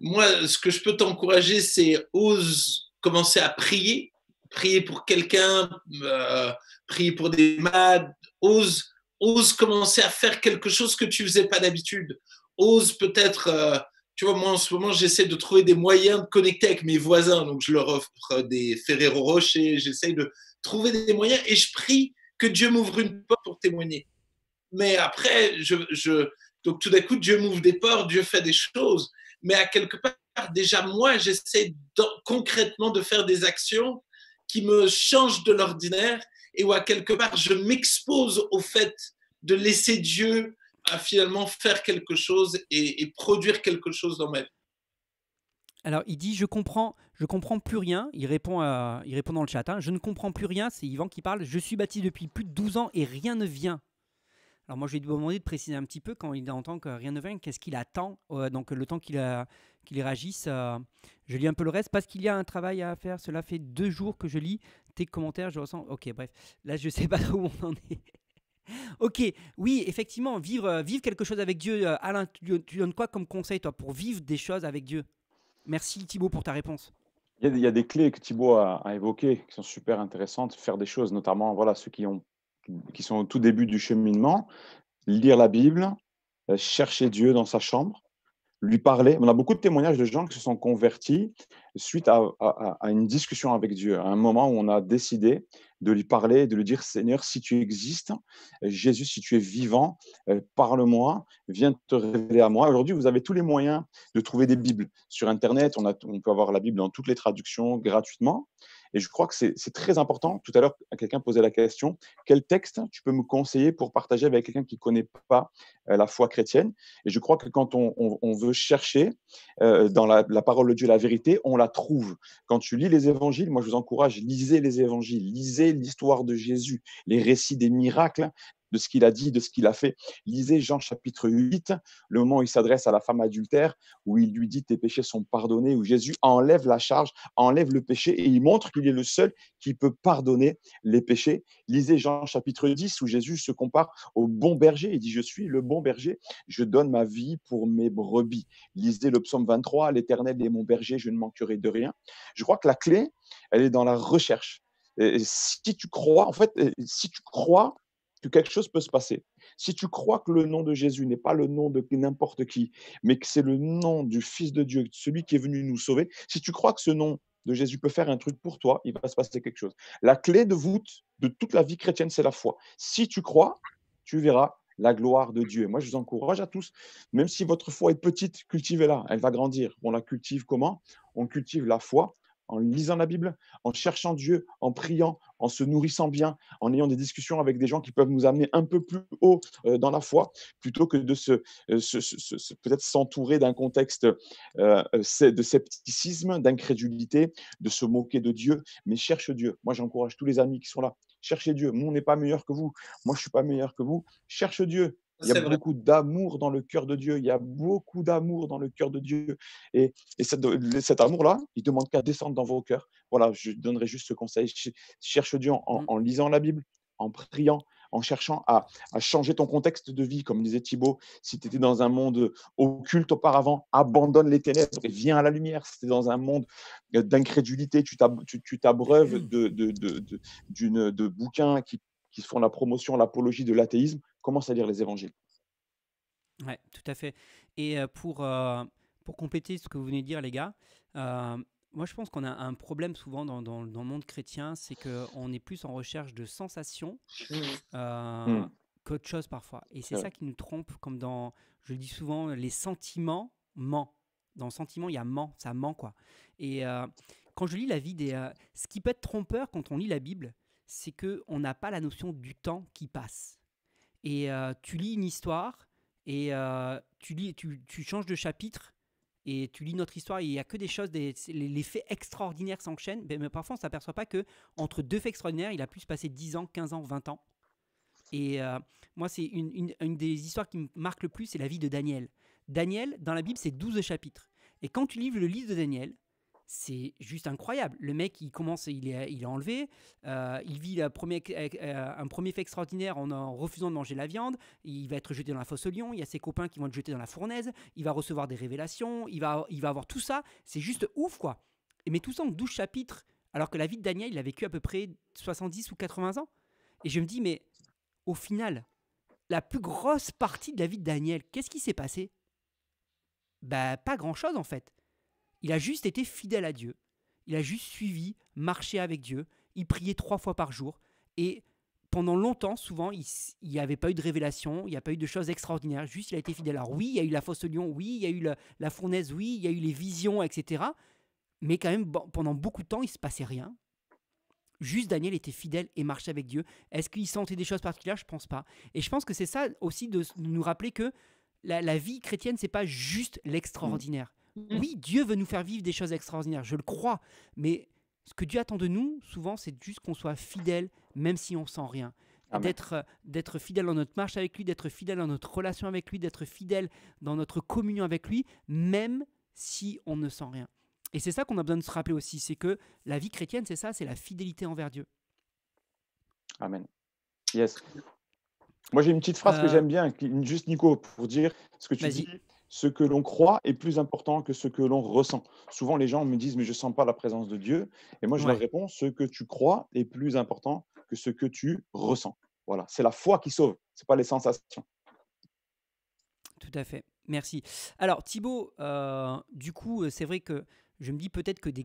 moi, ce que je peux t'encourager, c'est ose commencer à prier, prier pour quelqu'un, euh, prier pour des malades, ose, ose commencer à faire quelque chose que tu faisais pas d'habitude, ose peut-être tu vois, moi en ce moment, j'essaie de trouver des moyens de connecter avec mes voisins. Donc, je leur offre des Ferrero Rocher, j'essaie de trouver des moyens et je prie que Dieu m'ouvre une porte pour témoigner. Mais après, je, je donc tout d'un coup, Dieu m'ouvre des portes, Dieu fait des choses. Mais à quelque part, déjà moi, j'essaie concrètement de faire des actions qui me changent de l'ordinaire et où à quelque part, je m'expose au fait de laisser Dieu à finalement faire quelque chose et, produire quelque chose dans ma vie. Alors il dit je comprends, je comprends plus rien. Il répond, à, il répond dans le chat. Hein. Je ne comprends plus rien. C'est Yvan qui parle. Je suis bâti depuis plus de 12 ans et rien ne vient. Alors moi je lui demander de préciser un petit peu quand il entend que rien ne vient. Qu'est-ce qu'il attend euh, Donc le temps qu'il a euh, qu'il réagisse. Euh, je lis un peu le reste parce qu'il y a un travail à faire. Cela fait deux jours que je lis tes commentaires. Je ressens. Ok, bref. Là, je sais pas [laughs] où on en est. Ok, oui, effectivement, vivre, euh, vivre quelque chose avec Dieu. Euh, Alain, tu, donnes quoi comme conseil, toi, pour vivre des choses avec Dieu Merci Thibaut pour ta réponse. Il y, a des, clés que Thibaut a, a, évoquées qui sont super intéressantes. Faire des choses, notamment voilà, ceux qui, ont, qui sont au tout début du cheminement, lire la Bible, euh, chercher Dieu dans sa chambre, lui parler. On a beaucoup de témoignages de gens qui se sont convertis suite à, une discussion avec Dieu, à un moment où on a décidé de lui parler, de lui dire Seigneur, si tu existes, Jésus, si tu es vivant, euh, parle-moi, viens te révéler à moi. Aujourd'hui, vous avez tous les moyens de trouver des Bibles sur Internet. On, on peut avoir la Bible dans toutes les traductions gratuitement. Et je crois que c'est très important. Tout à l'heure, quelqu'un posait la question, quel texte tu peux me conseiller pour partager avec quelqu'un qui ne connaît pas euh, la foi chrétienne Et je crois que quand on, veut chercher euh, dans la, la, parole de Dieu la vérité, on la trouve. Quand tu lis les évangiles, moi je vous encourage, lisez les évangiles, lisez l'histoire de Jésus, les récits des miracles, de ce qu'il a dit, de ce qu'il a fait. Lisez Jean chapitre 8, le moment où il s'adresse à la femme adultère, où il lui dit tes péchés sont pardonnés, où Jésus enlève la charge, enlève le péché et il montre qu'il est le seul qui peut pardonner les péchés. Lisez Jean chapitre 10, où Jésus se compare au bon berger. Il dit je suis le bon berger, je donne ma vie pour mes brebis. Lisez le psaume 23, l'Éternel est mon berger, je ne manquerai de rien. Je crois que la clé, elle est dans la recherche. si tu crois, en fait, si tu crois quelque chose peut se passer. Si tu crois que le nom de Jésus n'est pas le nom de n'importe qui, mais que c'est le nom du Fils de Dieu, celui qui est venu nous sauver, si tu crois que ce nom de Jésus peut faire un truc pour toi, il va se passer quelque chose. La clé de voûte de toute la vie chrétienne, c'est la foi. Si tu crois, tu verras la gloire de Dieu. Et moi, je vous encourage à tous, même si votre foi est petite, cultivez-la. Elle va grandir. On la cultive comment On cultive la foi en lisant la Bible, en cherchant Dieu, en priant, en se nourrissant bien, en ayant des discussions avec des gens qui peuvent nous amener un peu plus haut euh, dans la foi, plutôt que de se, euh, peut-être s'entourer d'un contexte euh, de scepticisme, d'incrédulité, de se moquer de Dieu, mais cherche Dieu. Moi, j'encourage tous les amis qui sont là, cherchez Dieu. mon n'est pas meilleur que vous. Moi, je ne suis pas meilleur que vous. Cherche Dieu. Il y a beaucoup d'amour dans le cœur de Dieu. Il y a beaucoup d'amour dans le cœur de Dieu. Et, et cet, amour-là, il demande qu'à descendre dans vos cœurs. Voilà, je donnerai juste ce conseil. Cherche Dieu en, mmh. en, lisant la Bible, en priant, en cherchant à, à, changer ton contexte de vie, comme disait Thibaut. Si tu étais dans un monde euh, occulte auparavant, abandonne les ténèbres et viens à la lumière. Si tu dans un monde euh, d'incrédulité, tu t'abreuves mmh. de, de, de, de bouquins qui, qui font la promotion, l'apologie de l'athéisme, commence à lire les évangiles. Oui, tout à fait. Et euh, pour, euh, pour compléter ce que vous venez de dire, les gars, euh, moi je pense qu'on a un problème souvent dans, le monde chrétien, c'est qu'on est plus en recherche de sensations mmh. Mmh. qu'autre chose parfois. Et c'est ça qui nous trompe, comme dans, je le dis souvent, les sentiments ment. Dans le sentiment, il y a ment, ça ment quoi. Et quand je lis la vie des... ce qui peut être trompeur quand on lit la Bible, c'est qu'on n'a pas la notion du temps qui passe et euh, tu lis une histoire et euh, tu, lis, tu, changes de chapitre et tu lis notre histoire, il n'y a que des choses, des, les, faits extraordinaires s'enchaînent, mais, parfois on ne s'aperçoit pas que entre deux faits extraordinaires, il a pu se passer 10 ans, 15 ans, 20 ans. Et euh, moi, c'est une, des histoires qui me marque le plus, c'est la vie de Daniel. Daniel, dans la Bible, c'est 12 chapitres. Et quand tu lis le livre de Daniel, c'est juste incroyable. Le mec, il commence, il est, il est enlevé, euh, il vit euh, euh, un premier, fait extraordinaire en, refusant de manger la viande, il va être jeté dans la fosse au lion, il y a ses copains qui vont le jeter dans la fournaise, il va recevoir des révélations, il va, il va avoir tout ça, c'est juste ouf quoi. Mais tout ça en 12 chapitres, alors que la vie de Daniel, il a vécu à peu près 70 ou 80 ans. Et je me dis, mais au final, la plus grosse partie de la vie de Daniel, qu'est-ce qui s'est passé Bah pas grand-chose en fait. Il a juste été fidèle à Dieu. Il a juste suivi, marché avec Dieu. Il priait trois fois par jour. Et pendant longtemps, souvent, il n'y avait pas eu de révélation, il n'y a pas eu de choses extraordinaires. Juste, il a été fidèle. Alors oui, il y a eu la fosse au lion, oui, il y a eu la, fournaise, oui, il y a eu les visions, etc. Mais quand même, pendant beaucoup de temps, il se passait rien. Juste Daniel était fidèle et marchait avec Dieu. Est-ce qu'il sentait des choses particulières Je pense pas. Et je pense que c'est ça aussi de nous rappeler que la, vie chrétienne, c'est pas juste l'extraordinaire. Mmh. Oui, Dieu veut nous faire vivre des choses extraordinaires, je le crois, mais ce que Dieu attend de nous, souvent, c'est juste qu'on soit fidèle, même si on sent rien. Ah, d'être, euh, d'être fidèle dans notre marche avec lui, d'être fidèle dans notre relation avec lui, d'être fidèle dans notre communion avec lui, même si on ne sent rien. Et c'est ça qu'on a besoin de se rappeler aussi, c'est que la vie chrétienne, c'est ça, c'est la fidélité envers Dieu. Amen. Yes. Moi, j'ai une petite phrase que euh. j'aime bien, juste Nico, pour dire ce que tu dis ce que l'on croit est plus important que ce que l'on ressent. Souvent, les gens me disent, mais je ne sens pas la présence de Dieu. Et moi, je leur réponds, ce que tu crois est plus important que ce que tu ressens. Voilà, c'est la foi qui sauve, ce n'est pas les sensations. Tout à fait, merci. Alors, Thibaut, euh, du coup, euh, c'est vrai que je me dis peut-être que des,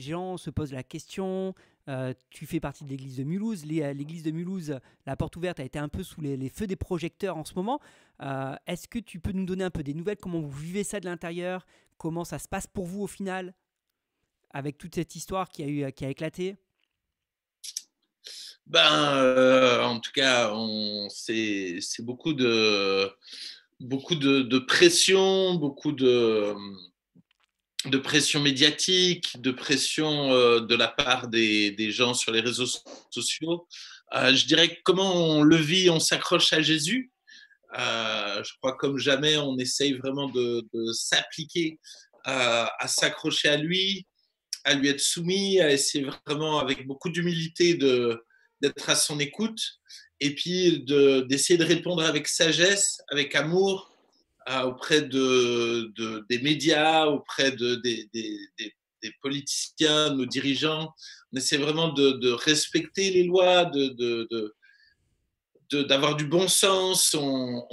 gens se posent la question. Euh, tu fais partie de l'église de Mulhouse. Euh, l'église de Mulhouse, la porte ouverte a été un peu sous les, feux des projecteurs en ce moment. Euh, est-ce que tu peux nous donner un peu des nouvelles Comment vous vivez ça de l'intérieur Comment ça se passe pour vous au final avec toute cette histoire qui a, eu, qui a éclaté ben, en tout cas, c'est beaucoup de beaucoup de pression, beaucoup de de pression médiatique, de pression euh, de la part des, gens sur les réseaux sociaux. Euh, je dirais comment on le vit, on s'accroche à Jésus. Euh, je crois comme jamais, on essaye vraiment de, s'appliquer à s'accrocher à lui, à lui être soumis, à essayer vraiment avec beaucoup d'humilité de, d'être à son écoute et puis de, d'essayer de répondre avec sagesse, avec amour euh, auprès de, des médias, auprès de, des, des, des, politiciens, nos dirigeants. On essaie vraiment de, respecter les lois, d'avoir du bon sens. On,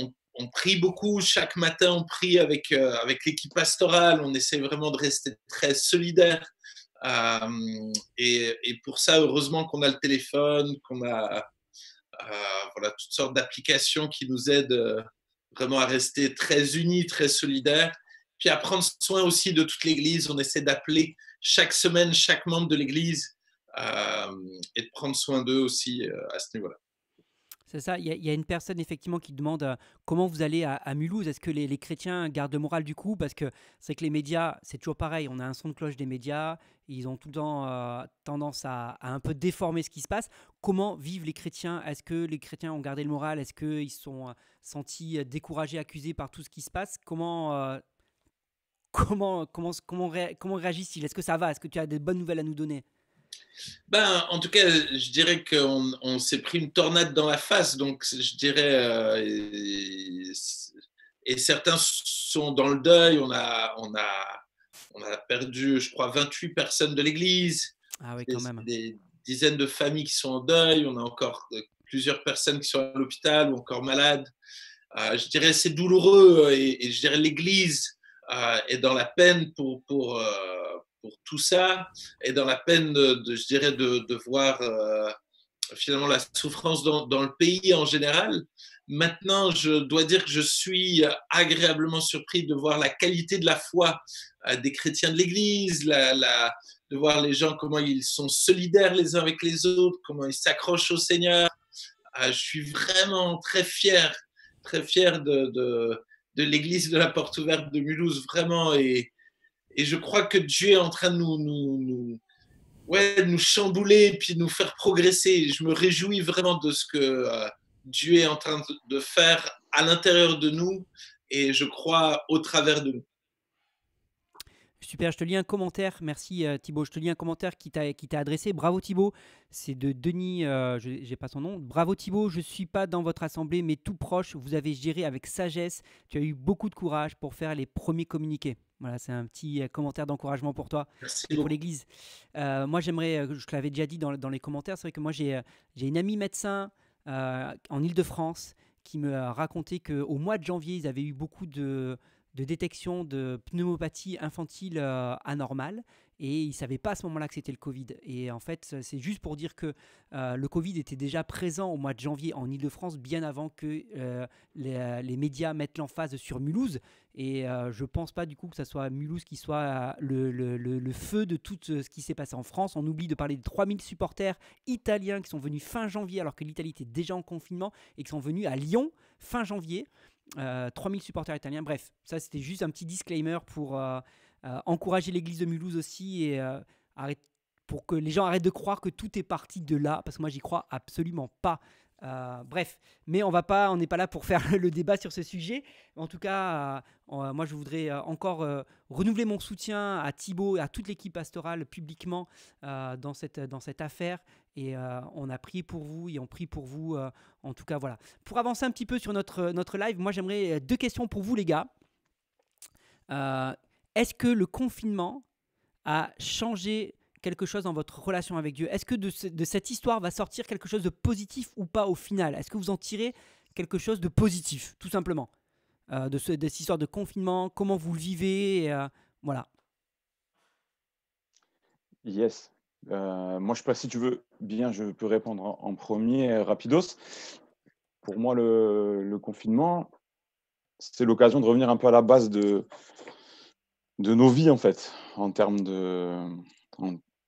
prie beaucoup. Chaque matin, on prie avec, euh, avec l'équipe pastorale. On essaie vraiment de rester très solidaire. Euh, et, pour ça, heureusement qu'on a le téléphone, qu'on a voilà, toutes sortes d'applications qui nous aident vraiment à rester très unis, très solidaires, puis à prendre soin aussi de toute l'Église. On essaie d'appeler chaque semaine chaque membre de l'Église euh, et de prendre soin d'eux aussi euh, à ce niveau-là. C'est ça, il y, a une personne effectivement qui demande euh, comment vous allez à, Mulhouse. Est-ce que les, chrétiens gardent le moral du coup Parce que c'est que les médias, c'est toujours pareil, on a un son de cloche des médias, ils ont tout le temps euh, tendance à, un peu déformer ce qui se passe. Comment vivent les chrétiens Est-ce que les chrétiens ont gardé le moral Est-ce qu'ils se sont euh, sentis découragés, accusés par tout ce qui se passe Comment comment, comment, comment, comment réagissent-ils Est-ce que ça va Est-ce que tu as des bonnes nouvelles à nous donner ben, en tout cas, je dirais qu'on on, s'est pris une tornade dans la face, donc je dirais. Euh, et, certains sont dans le deuil. On a, on a, on a perdu, je crois, 28 personnes de l'Église. Ah quand des, même. Des dizaines de familles qui sont en deuil. On a encore euh, plusieurs personnes qui sont à l'hôpital ou encore malades. Euh, je dirais c'est douloureux et, je dirais l'Église est dans la peine pour. pour pour tout ça et dans la peine, de, je dirais, de, voir euh, finalement la souffrance dans, le pays en général. Maintenant, je dois dire que je suis agréablement surpris de voir la qualité de la foi euh, des chrétiens de l'Église, de voir les gens, comment ils sont solidaires les uns avec les autres, comment ils s'accrochent au Seigneur. Euh, je suis vraiment très fier, très fier de, de, de l'Église de la Porte Ouverte de Mulhouse, vraiment. Et, et je crois que Dieu est en train de nous, nous chambouler et de nous faire progresser. Je me réjouis vraiment de ce que euh, Dieu est en train de faire à l'intérieur de nous et je crois au travers de nous. Super, je te lis un commentaire. Merci euh, Thibaut. Je te lis un commentaire qui t'a adressé. Bravo Thibaut. C'est de Denis, euh, je n'ai pas son nom. Bravo Thibaut, je ne suis pas dans votre assemblée, mais tout proche. Vous avez géré avec sagesse. Tu as eu beaucoup de courage pour faire les premiers communiqués. Voilà, c'est un petit euh, commentaire d'encouragement pour toi et pour l'Église. Euh, moi, j'aimerais, euh, je l'avais déjà dit dans, dans les commentaires, c'est vrai que moi, j'ai une amie médecin en Ile-de-France qui me racontait qu'au mois de janvier, ils avaient eu beaucoup de, de détection de pneumopathie infantile anormale et ils ne savaient pas à ce moment-là que c'était le Covid. Et en fait, euh, c'est juste pour dire que euh, le Covid était déjà présent au mois de janvier en Ile-de-France, bien avant que euh, les, médias mettent l'emphase sur Mulhouse. Et je ne pense pas du coup que ça soit Mulhouse qui soit le, le, feu de tout ce qui s'est passé en France. On oublie de parler des 3000 supporters italiens qui sont venus fin janvier alors que l'Italie était déjà en confinement et qui sont venus à Lyon fin janvier. 3000 supporters italiens. Bref, ça c'était juste un petit disclaimer pour... Euh, encourager l'église de Mulhouse aussi et euh, arrête, pour que les gens arrêtent de croire que tout est parti de là, parce que moi j'y crois absolument pas. Euh, bref, mais on va pas, on n'est pas là pour faire [laughs] le débat sur ce sujet. En tout cas, moi je voudrais encore renouveler mon soutien à Thibaut et à toute l'équipe pastorale publiquement dans cette dans cette affaire. Et on a prié pour vous et on prie pour vous. en tout cas, voilà. Pour avancer un petit peu sur notre notre live, moi j'aimerais deux questions pour vous les gars. Est-ce que le confinement a changé quelque chose dans votre relation avec Dieu Est-ce que de, cette histoire va sortir quelque chose de positif ou pas au final Est-ce que vous en tirez quelque chose de positif, tout simplement euh, de, cette histoire de confinement, comment vous le vivez euh, Voilà. Yes. Euh, moi, je sais pas si tu veux bien, je peux répondre en, premier, rapidos. Pour moi, le, le confinement, c'est l'occasion de revenir un peu à la base de, de nos vies, en fait, en termes de,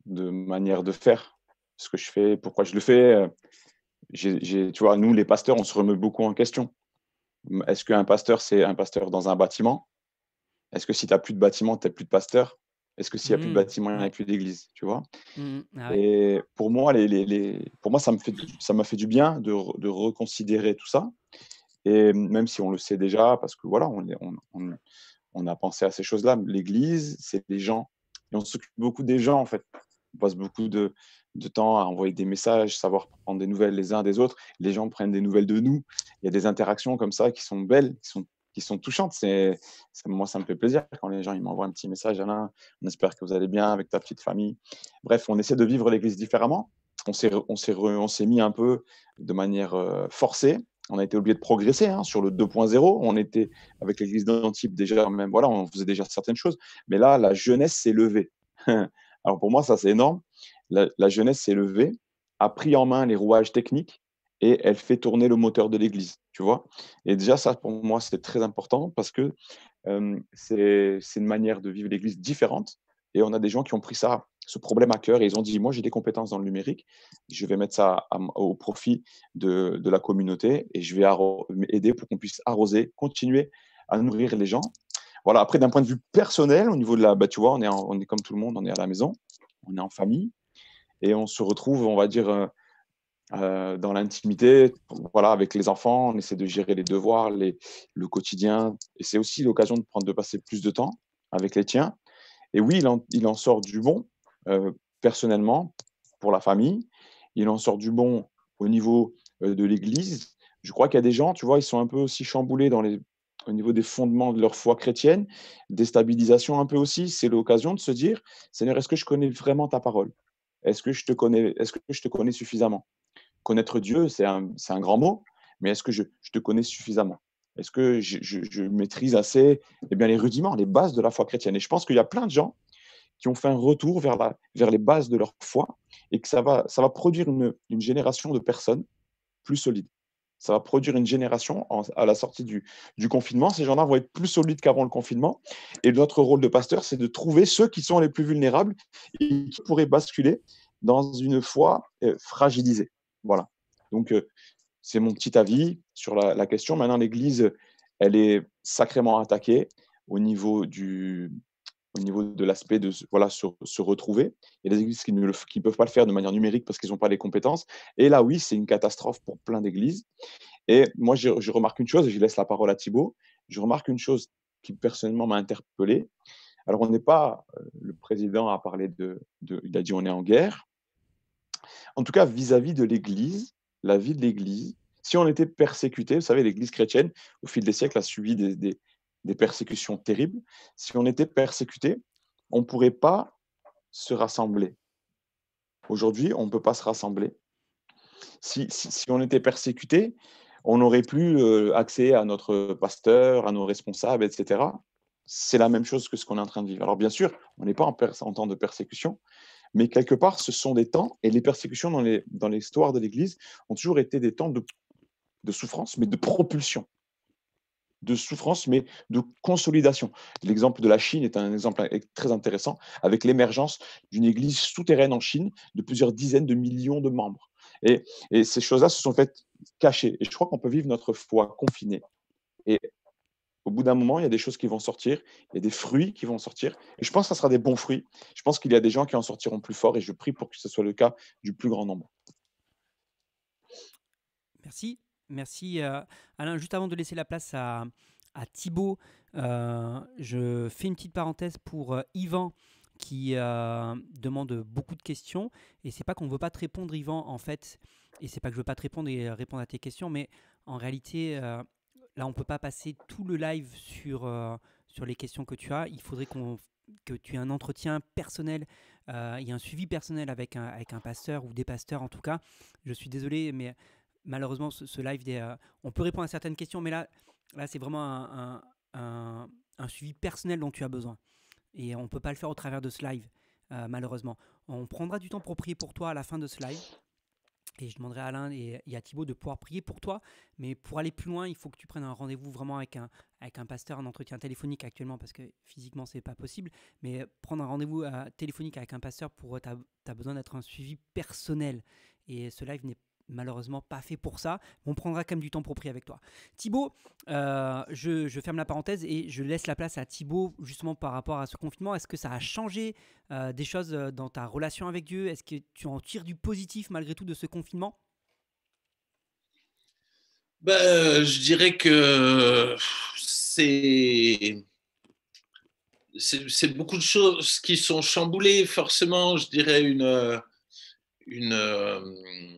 de manière de faire, ce que je fais, pourquoi je le fais. Euh, tu vois, nous, les pasteurs, on se remet beaucoup en question. Est-ce qu'un pasteur, c'est un pasteur dans un bâtiment Est-ce que si tu n'as plus de bâtiment, tu n'as plus de pasteur Est-ce que s'il n'y a plus de mmh. bâtiment, il n'y a plus d'église Tu vois mmh. ah Et pour moi, les, les, pour moi ça, me fait, ça m'a fait du bien de, de, reconsidérer tout ça. Et même si on le sait déjà, parce que voilà, on, on, on on a pensé à ces choses-là. L'Église, c'est les gens. Et on s'occupe beaucoup des gens, en fait. On passe beaucoup de, temps à envoyer des messages, savoir prendre des nouvelles les uns des autres. Les gens prennent des nouvelles de nous. Il y a des interactions comme ça qui sont belles, qui sont, qui sont touchantes. C'est, moi, ça me fait plaisir quand les gens ils m'envoient un petit message. Alain, on espère que vous allez bien avec ta petite famille. Bref, on essaie de vivre l'Église différemment. On s'est, mis un peu de manière euh, forcée on a été obligé de progresser hein, sur le 2.0. On était avec l'église d'Antibes déjà, même voilà, on faisait déjà certaines choses. Mais là, la jeunesse s'est levée. [laughs] Alors pour moi, ça c'est énorme. La, jeunesse s'est levée, a pris en main les rouages techniques et elle fait tourner le moteur de l'église. Tu vois Et déjà, ça pour moi, c'est très important parce que euh, c'est une manière de vivre l'église différente. Et on a des gens qui ont pris ça ce problème à cœur et ils ont dit, moi j'ai des compétences dans le numérique, je vais mettre ça au profit de, de, la communauté et je vais aider pour qu'on puisse arroser, continuer à nourrir les gens. Voilà, après d'un point de vue personnel, au niveau de la, bah, tu vois, on est, on est comme tout le monde, on est à la maison, on est en famille et on se retrouve, on va dire, euh, euh, dans l'intimité, voilà, avec les enfants, on essaie de gérer les devoirs, les, le quotidien. Et c'est aussi l'occasion de prendre, de passer plus de temps avec les tiens. Et oui, il en, il en sort du bon, euh, personnellement, pour la famille. Il en sort du bon au niveau euh, de l'Église. Je crois qu'il y a des gens, tu vois, ils sont un peu aussi chamboulés dans les, au niveau des fondements de leur foi chrétienne, déstabilisation un peu aussi. C'est l'occasion de se dire, Seigneur, est-ce que je connais vraiment ta parole Est-ce que je te connais Est-ce que je te connais suffisamment Connaître Dieu, c'est un, un, grand mot, mais est-ce que je, te connais suffisamment est-ce que je, je, je, maîtrise assez eh bien, les rudiments, les bases de la foi chrétienne Et je pense qu'il y a plein de gens qui ont fait un retour vers, la, vers les bases de leur foi et que ça va, ça va produire une, une génération de personnes plus solides. Ça va produire une génération à la sortie du, confinement. Ces gens-là vont être plus solides qu'avant le confinement. Et notre rôle de pasteur, c'est de trouver ceux qui sont les plus vulnérables et qui pourraient basculer dans une foi euh, fragilisée. Voilà. Donc, euh, c'est mon petit avis sur la, la question. Maintenant, l'Église, elle est sacrément attaquée au niveau du, au niveau de l'aspect de voilà, se, retrouver. Il y a des églises qui ne peuvent pas le faire de manière numérique parce qu'ils n'ont pas les compétences. Et là, oui, c'est une catastrophe pour plein d'églises. Et moi, je, remarque une chose, et je laisse la parole à Thibault, je remarque une chose qui personnellement m'a interpellé. Alors, on n'est pas, euh, le président a parlé de, il a dit on est en guerre. En tout cas, vis-à-vis de l'Église, la vie de l'Église, si on était persécuté, vous savez, l'Église chrétienne, au fil des siècles, a subi des, des persécutions terribles. Si on était persécuté, on ne pourrait pas se rassembler. Aujourd'hui, on ne peut pas se rassembler. Si, on était persécuté, on n'aurait plus euh, accès à notre pasteur, à nos responsables, etc. C'est la même chose que ce qu'on est en train de vivre. Alors bien sûr, on n'est pas en, temps de persécution, mais quelque part, ce sont des temps, et les persécutions dans l'histoire de l'Église ont toujours été des temps de souffrance, mais de propulsion de souffrance, mais de consolidation. L'exemple de la Chine est un exemple très intéressant, avec l'émergence d'une église souterraine en Chine de plusieurs dizaines de millions de membres. Et, ces choses-là se sont faites cacher. Et je crois qu'on peut vivre notre foi confinée. Et au bout d'un moment, il y a des choses qui vont sortir, il y a des fruits qui vont sortir. Et je pense que ça sera des bons fruits. Je pense qu'il y a des gens qui en sortiront plus fort et je prie pour que ce soit le cas du plus grand nombre. Merci. Merci euh, Alain. Juste avant de laisser la place à, à Thibaut, euh, je fais une petite parenthèse pour euh, Yvan qui demande beaucoup de questions. Et c'est pas qu'on ne veut pas te répondre, Yvan, en fait. Et c'est pas que je ne veux pas te répondre et répondre à tes questions, mais en réalité, là, on peut pas passer tout le live sur, sur les questions que tu as. Il faudrait qu'on que tu aies un entretien personnel, il y a un suivi personnel avec un, avec un pasteur ou des pasteurs en tout cas. Je suis désolé, mais malheureusement, ce, live, euh, on peut répondre à certaines questions, mais là, là c'est vraiment un, suivi personnel dont tu as besoin. Et on ne peut pas le faire au travers de ce live, euh, malheureusement. On prendra du temps pour prier pour toi à la fin de ce live. Et je demanderai à Alain et, à Thibaut de pouvoir prier pour toi. Mais pour aller plus loin, il faut que tu prennes un rendez-vous vraiment avec un, pasteur, un entretien téléphonique actuellement, parce que physiquement, ce n'est pas possible. Mais prendre un rendez-vous euh, téléphonique avec un pasteur, pour tu as, besoin d'être un suivi personnel. Et ce live n'est pas malheureusement pas fait pour ça, on prendra quand même du temps propre avec toi. Thibaut, euh, je, ferme la parenthèse et je laisse la place à Thibaut justement par rapport à ce confinement. Est-ce que ça a changé euh, des choses euh, dans ta relation avec Dieu Est-ce que tu en tires du positif malgré tout de ce confinement ben, Je dirais que c'est... C'est beaucoup de choses qui sont chamboulées, forcément, je dirais, une, une,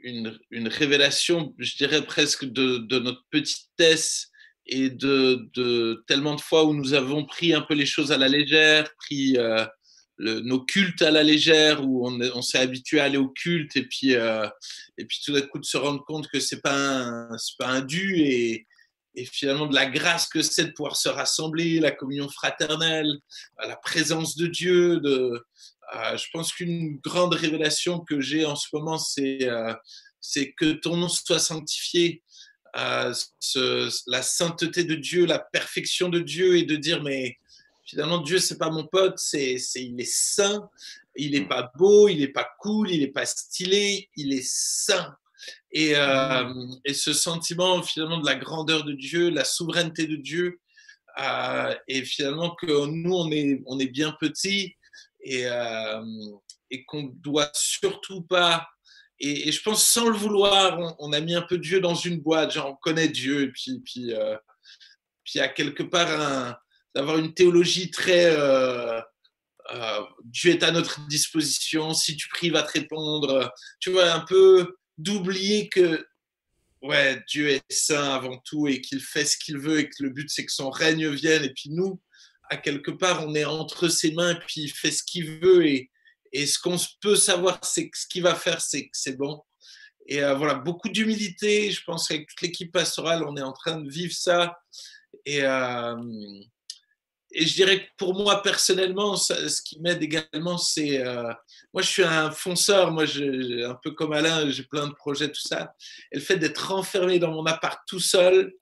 une, révélation, je dirais presque, de, notre petitesse et de, tellement de fois où nous avons pris un peu les choses à la légère, pris euh, nos cultes à la légère, où on, s'est habitué à aller au culte et puis, euh, et puis tout d'un coup de se rendre compte que ce n'est pas, un, pas un dû et, et finalement de la grâce que c'est de pouvoir se rassembler, la communion fraternelle, la présence de Dieu, de, euh, je pense qu'une grande révélation que j'ai en ce moment, c'est euh, que ton nom soit sanctifié. Euh, la sainteté de Dieu, la perfection de Dieu, et de dire mais finalement Dieu c'est pas mon pote, c'est, il est saint, il n'est mm. pas beau, il n'est pas cool, il n'est pas stylé, il est saint. Mm. Et, ce sentiment finalement de la grandeur de Dieu, la souveraineté de Dieu, et finalement que nous on est on est bien petit et, euh, et qu'on doit surtout pas. Et, je pense sans le vouloir, on, a mis un peu Dieu dans une boîte, genre on connaît Dieu, et puis, puis, euh, puis à quelque part d'avoir une théologie très euh, euh, Dieu est à notre disposition, si tu pries, va te répondre. Tu vois, un peu d'oublier que ouais, Dieu est saint avant tout et qu'il fait ce qu'il veut et que le but c'est que son règne vienne et puis nous, à quelque part, on est entre ses mains, puis il fait ce qu'il veut. Et, et ce qu'on peut savoir, c'est que ce qu'il va faire, c'est que c'est bon. Et euh, voilà, beaucoup d'humilité. Je pense qu'avec toute l'équipe pastorale, on est en train de vivre ça. Et, euh, et je dirais que pour moi, personnellement, ce qui m'aide également, c'est. Euh, moi, je suis un fonceur. Moi, un peu comme Alain, j'ai plein de projets, tout ça. Et le fait d'être enfermé dans mon appart tout seul,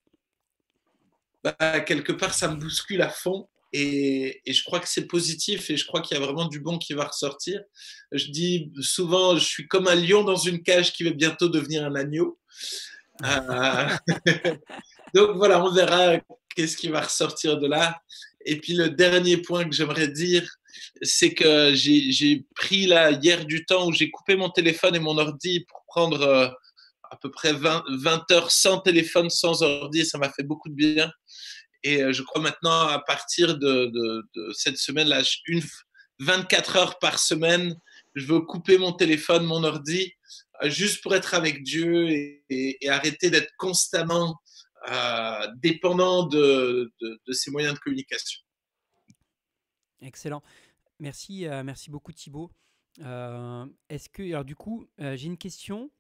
bah, quelque part, ça me bouscule à fond. Et, je crois que c'est positif et je crois qu'il y a vraiment du bon qui va ressortir. Je dis souvent, je suis comme un lion dans une cage qui va bientôt devenir un agneau. Euh, [laughs] donc voilà, on verra qu'est-ce qui va ressortir de là. Et puis le dernier point que j'aimerais dire, c'est que j'ai pris là hier du temps où j'ai coupé mon téléphone et mon ordi pour prendre euh, à peu près 20, 20 heures sans téléphone, sans ordi. Ça m'a fait beaucoup de bien. Et euh, je crois maintenant, à partir de, cette semaine-là, 24 heures par semaine, je veux couper mon téléphone, mon ordi, euh, juste pour être avec Dieu et, arrêter d'être constamment euh, dépendant de, de, ces moyens de communication. Excellent. Merci, merci beaucoup Thibault. Est-ce que, alors du coup, j'ai une question.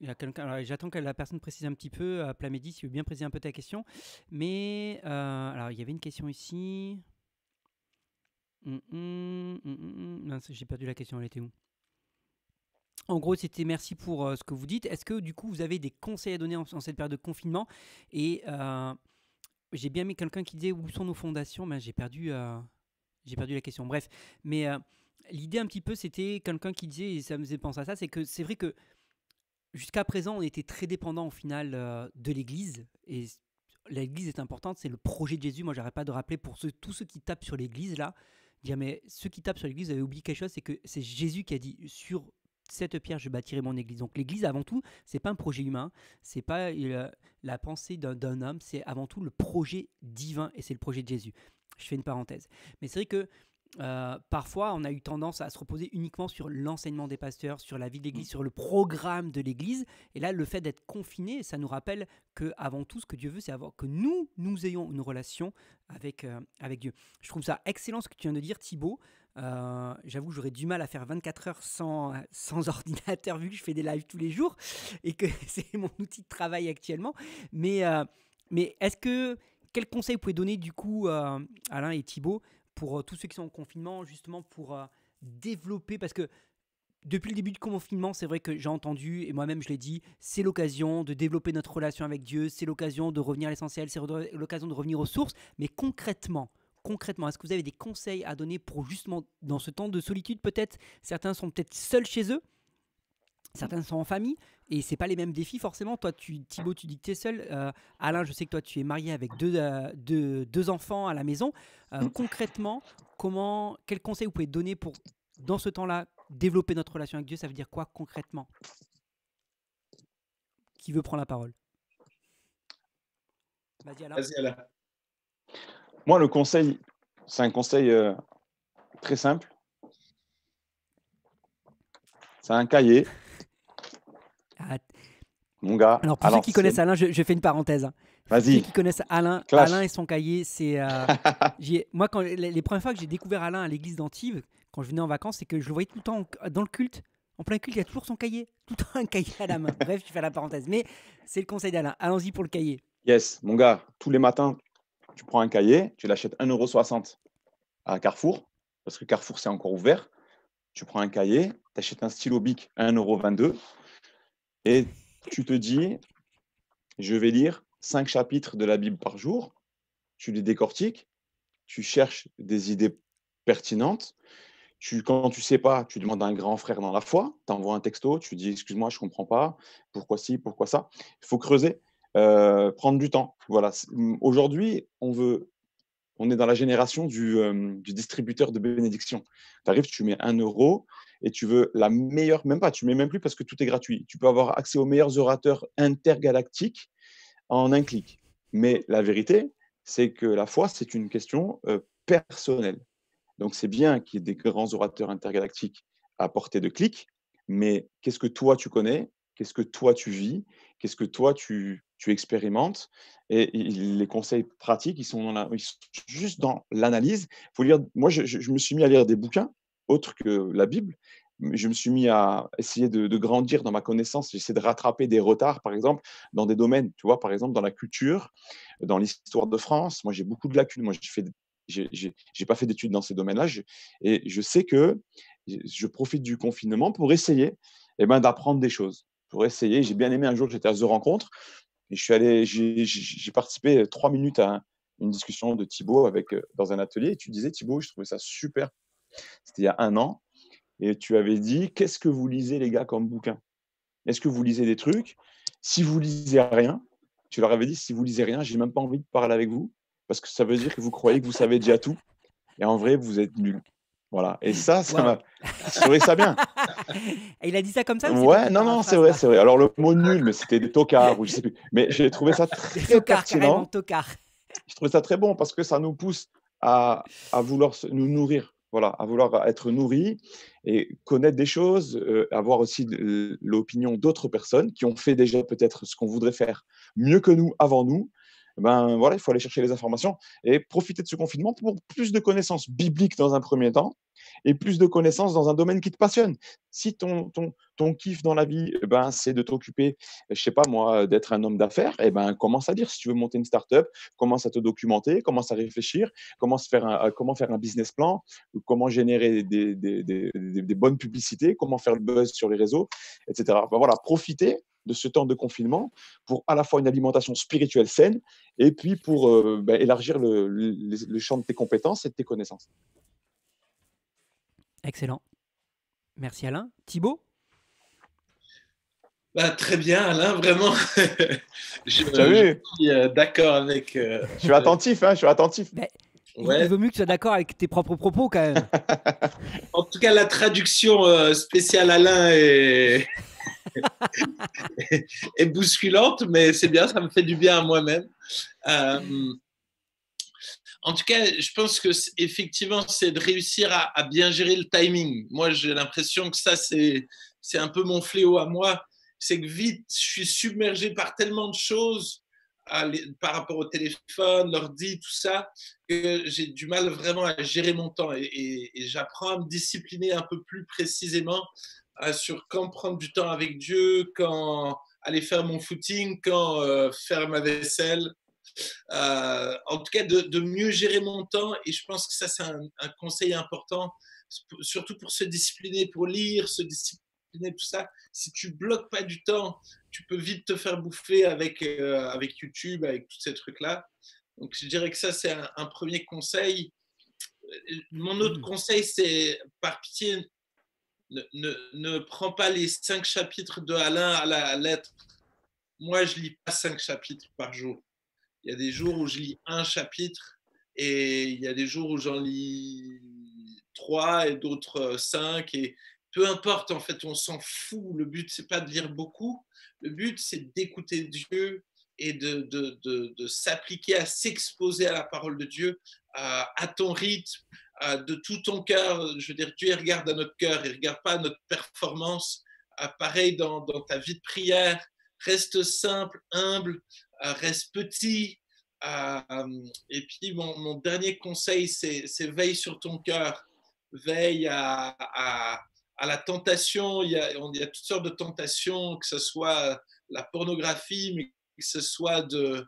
J'attends que la personne précise un petit peu, à euh, Plamédi, si tu veux bien préciser un peu ta question. Mais euh, alors, il y avait une question ici. Hum, hum, hum, j'ai perdu la question, elle était où en gros, c'était merci pour euh, ce que vous dites. Est-ce que du coup, vous avez des conseils à donner en, cette période de confinement Et j'ai bien mis quelqu'un qui disait où sont nos fondations, mais j'ai perdu, j'ai perdu la question. Bref, mais l'idée un petit peu, c'était quelqu'un qui disait, et ça me faisait penser à ça, c'est que c'est vrai que jusqu'à présent, on était très dépendant au final euh, de l'Église. Et l'Église est importante, c'est le projet de Jésus. Moi, j'arrête pas de rappeler pour ceux, tous ceux qui tapent sur l'Église là, dire mais ceux qui tapent sur l'Église, vous avez oublié quelque chose, c'est que c'est Jésus qui a dit sur cette pierre, je bâtirai mon église. Donc l'église, avant tout, c'est pas un projet humain, c'est pas euh, la pensée d'un homme, c'est avant tout le projet divin, et c'est le projet de Jésus. Je fais une parenthèse. Mais c'est vrai que euh, parfois, on a eu tendance à se reposer uniquement sur l'enseignement des pasteurs, sur la vie de l'Église, mm. sur le programme de l'Église. Et là, le fait d'être confiné, ça nous rappelle que avant tout, ce que Dieu veut, c'est que nous, nous ayons une relation avec, euh, avec Dieu. Je trouve ça excellent ce que tu viens de dire, Thibaut. Euh, j'avoue, j'aurais du mal à faire 24 heures sans, [laughs] sans ordinateur, vu que je fais des lives tous les jours et que [laughs] c'est mon outil de travail actuellement. Mais, mais est-ce que quel conseil vous pouvez donner du coup, Alain et Thibault, pour euh, tous ceux qui sont en confinement, justement pour euh, développer, parce que depuis le début du confinement, c'est vrai que j'ai entendu, et moi-même je l'ai dit, c'est l'occasion de développer notre relation avec Dieu, c'est l'occasion de revenir à l'essentiel, c'est l'occasion de revenir aux sources, mais concrètement, concrètement, est-ce que vous avez des conseils à donner pour justement, dans ce temps de solitude peut-être, certains sont peut-être seuls chez eux, certains sont en famille, et c'est pas les mêmes défis forcément. Toi, tu, Thibaut, tu dis que tu es seul. Euh, Alain, je sais que toi, tu es marié avec deux, euh, deux, enfants à la maison. Euh, mm. concrètement, comment, quel conseil vous pouvez donner pour, dans ce temps-là, développer notre relation avec Dieu Ça veut dire quoi concrètement Qui veut prendre la parole Vas-y, Alain. Moi, le conseil, c'est un conseil très simple. C'est un cahier. Ah, mon gars. Alors, pour ceux qui connaissent Alain, je, fais une parenthèse. Hein. Vas-y. Ceux qui connaissent Alain, Alain et son cahier, c'est. Euh, [laughs] moi, quand, les, premières fois que j'ai découvert Alain à l'église d'Antive, quand je venais en vacances, c'est que je le voyais tout le temps dans le culte. En plein culte, il y a toujours son cahier. [laughs] Tout le temps un cahier à la main. [laughs] Bref, je fais la parenthèse. Mais c'est le conseil d'Alain. Allons-y pour le cahier. Yes, mon gars, tous les matins, tu prends un cahier, tu l'achètes 1,60€ à Carrefour, parce que Carrefour, c'est encore ouvert. Tu prends un cahier, tu achètes un stylo BIC à 1,22€, et tu te dis, je vais lire cinq chapitres de la Bible par jour, tu les décortiques, tu cherches des idées pertinentes. Tu, quand tu sais pas, tu demandes à un grand frère dans la foi, tu envoies un texto, tu dis excuse-moi, je ne comprends pas, pourquoi ci, pourquoi ça. Il faut creuser, euh, prendre du temps. Voilà. Aujourd'hui, on veut on est dans la génération du, euh, distributeur de bénédictions. Tu arrives, tu mets un euro et tu veux la meilleure, même pas, tu mets même plus parce que tout est gratuit. Tu peux avoir accès aux meilleurs orateurs intergalactiques en un clic. Mais la vérité, c'est que la foi, c'est une question euh, personnelle. Donc c'est bien qu'il y ait des grands orateurs intergalactiques à portée de clic, mais qu'est-ce que toi tu connais Qu'est-ce que toi tu vis Qu'est-ce que toi tu, tu expérimentes. Et les conseils pratiques, ils sont, juste dans l'analyse. Faut lire. Moi, je, me suis mis à lire des bouquins autres que la Bible. Je me suis mis à essayer de, grandir dans ma connaissance. J'essaie de rattraper des retards, par exemple, dans des domaines. Tu vois, par exemple, dans la culture, dans l'histoire de France. Moi, j'ai beaucoup de lacunes. Moi, j'ai fait j'ai pas fait d'études dans ces domaines-là, et je sais que je profite du confinement pour essayer et eh ben, d'apprendre des choses. Pour essayer, j'ai bien aimé un jour, que j'étais à The Rencontre, et je suis allé, j'ai participé euh, trois minutes à une discussion de Thibaut avec, euh, dans un atelier. Et tu disais, Thibaut, je trouvais ça super. C'était il y a un an. Et tu avais dit, qu'est-ce que vous lisez, les gars, comme bouquin Est-ce que vous lisez des trucs Si vous lisez rien, tu leur avais dit, si vous lisez rien, j'ai même pas envie de parler avec vous, parce que ça veut dire que vous croyez que vous savez déjà tout. Et en vrai, vous êtes nul. Voilà. Et ça, ça m'a. Je ça bien. [laughs] [laughs] il a dit ça comme ça Ouais, non, non, c'est vrai, c'est vrai. Alors le mot [laughs] nul, mais c'était des tocards, ou je sais plus. Mais j'ai trouvé ça très tocard, pertinent. Tocard. Je trouvais ça très bon parce que ça nous pousse à, vouloir nous nourrir, voilà, à vouloir être nourri et connaître des choses, euh, avoir aussi l'opinion d'autres personnes qui ont fait déjà peut-être ce qu'on voudrait faire mieux que nous avant nous eh ben voilà, il faut aller chercher les informations et profiter de ce confinement pour plus de connaissances bibliques dans un premier temps, et plus de connaissances dans un domaine qui te passionne. Si ton, ton, ton kiff dans la vie, eh ben, c'est de t'occuper, je sais pas moi, d'être un homme d'affaires, et eh ben, commence à dire si tu veux monter une start-up, commence à te documenter, commence à réfléchir, commence à faire comment faire un business plan, comment générer des, des, des, bonnes publicités, comment faire le buzz sur les réseaux, etc. Ben, voilà, profiter de ce temps de confinement pour à la fois une alimentation spirituelle saine et puis pour euh, ben, élargir le champ de tes compétences et de tes connaissances. Excellent. Merci Alain. Thibaut bah, très bien, Alain, vraiment. [laughs] je, suis euh, d'accord avec. Euh, je suis attentif, hein, je suis attentif. Ben, il vaut mieux que tu sois d'accord avec tes propres propos, quand même. [laughs] en tout cas, la traduction euh, spéciale Alain [laughs] est bousculante, mais c'est bien, ça me fait du bien à moi-même. En tout cas, je pense que effectivement, c'est de réussir à, bien gérer le timing. Moi, j'ai l'impression que ça, c'est un peu mon fléau à moi. C'est que vite, je suis submergé par tellement de choses par rapport au téléphone, l'ordi, tout ça, que j'ai du mal vraiment à gérer mon temps. Et, j'apprends à me discipliner un peu plus précisément euh, sur quand prendre du temps avec Dieu, quand aller faire mon footing, quand euh, faire ma vaisselle, euh, en tout cas, de, mieux gérer mon temps. Et je pense que ça, c'est un, conseil important, surtout pour se discipliner, pour lire, se discipliner, tout ça. Si tu bloques pas du temps, tu peux vite te faire bouffer avec, euh, avec YouTube, avec tous ces trucs-là. Donc, je dirais que ça, c'est un, premier conseil. Euh, mon autre mmh. conseil, c'est par pitié, ne, ne, ne, prends pas les cinq chapitres de Alain à la lettre. Moi, je lis pas cinq chapitres par jour. Il y a des jours où je lis un chapitre et il y a des jours où j'en lis trois et d'autres euh, cinq. Et peu importe, en fait, on s'en fout. Le but, c'est pas de lire beaucoup. Le but, c'est d'écouter Dieu et de, s'appliquer à s'exposer à la parole de Dieu, à, ton rythme, de tout ton cœur. Je veux dire, Dieu regarde à notre cœur, il regarde pas à notre performance. Ah, pareil dans, dans ta vie de prière, reste simple, humble, euh, reste petit. Euh, et puis, mon, dernier conseil, c'est veille sur ton cœur. Veille à, la tentation. Il y, a, toutes sortes de tentations, que ce soit euh, la pornographie, que ce soit de,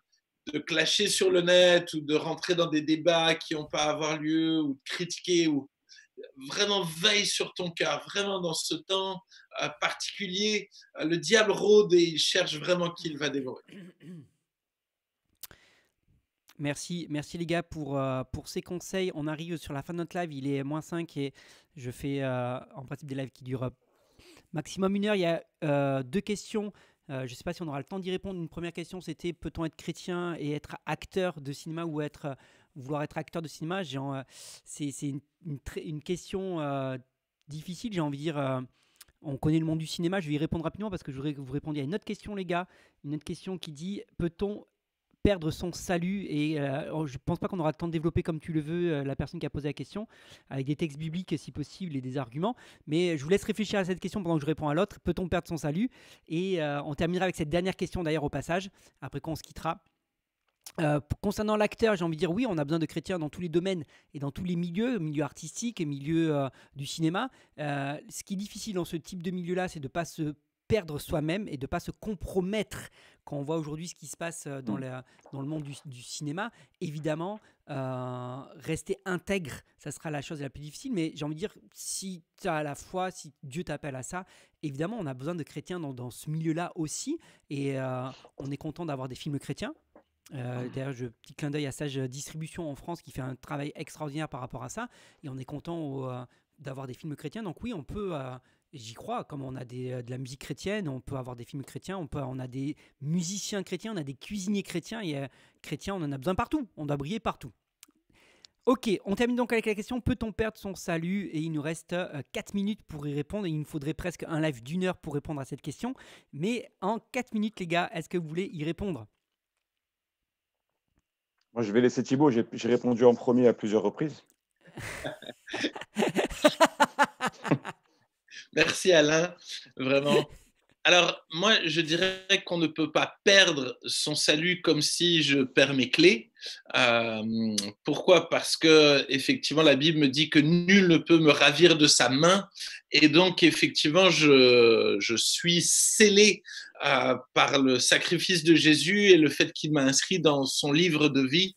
de clasher sur le net ou de rentrer dans des débats qui n'ont pas à avoir lieu ou de critiquer ou vraiment veille sur ton cœur, vraiment dans ce temps particulier, le diable rôde et il cherche vraiment qu'il il va dévorer. [clears throat] Merci, merci les gars pour, euh, pour ces conseils. On arrive sur la fin de notre live, il est moins 5 et je fais euh, en principe des lives qui durent euh, maximum une heure. Il y a deux questions. je ne sais pas si on aura le temps d'y répondre. Une première question, c'était peut-on être chrétien et être acteur de cinéma ou être, vouloir être acteur de cinéma C'est une, une, question difficile, j'ai envie de dire on connaît le monde du cinéma. Je vais y répondre rapidement parce que je voudrais que vous répondiez à une autre question, les gars. Une autre question qui dit peut-on perdre son salut. Et euh, oh, je pense pas qu'on aura le temps de développer comme tu le veux euh, la personne qui a posé la question, avec des textes bibliques si possible et des arguments. Mais euh, je vous laisse réfléchir à cette question pendant que je réponds à l'autre. Peut-on perdre son salut Et on terminera avec cette dernière question d'ailleurs au passage, après qu'on se quittera. concernant l'acteur, j'ai envie de dire oui, on a besoin de chrétiens dans tous les domaines et dans tous les milieux, milieu artistique et milieu du cinéma. ce qui est difficile dans ce type de milieu-là, c'est de pas se perdre soi-même et de pas se compromettre. Quand on voit aujourd'hui ce qui se passe euh, dans, mm. dans le monde du, cinéma, évidemment, euh, rester intègre, ça sera la chose la plus difficile. Mais j'ai envie de dire, si tu as la foi, si Dieu t'appelle à ça, évidemment, on a besoin de chrétiens dans, dans ce milieu-là aussi. Et euh, on est content d'avoir des films chrétiens. Euh, D'ailleurs, je petit clin d'œil à Sage Distribution en France qui fait un travail extraordinaire par rapport à ça. Et on est content d'avoir des films chrétiens. Donc oui, on peut J'y crois, comme on a des, euh, de la musique chrétienne, on peut avoir des films chrétiens, on, peut, on a des musiciens chrétiens, on a des cuisiniers chrétiens, et chrétiens, on en a besoin partout, on doit briller partout. Ok, on termine donc avec la question peut-on perdre son salut Et il nous reste 4 euh, minutes pour y répondre, et il nous faudrait presque un live d'une heure pour répondre à cette question. Mais en 4 minutes, les gars, est-ce que vous voulez y répondre Moi, je vais laisser Thibaut, j'ai répondu en premier à plusieurs reprises. [laughs] Merci Alain, vraiment. Alors, moi, je dirais qu'on ne peut pas perdre son salut comme si je perds mes clés. Euh, pourquoi Parce que, effectivement, la Bible me dit que nul ne peut me ravir de sa main. Et donc, effectivement, je, suis scellé euh, par le sacrifice de Jésus et le fait qu'il m'a inscrit dans son livre de vie.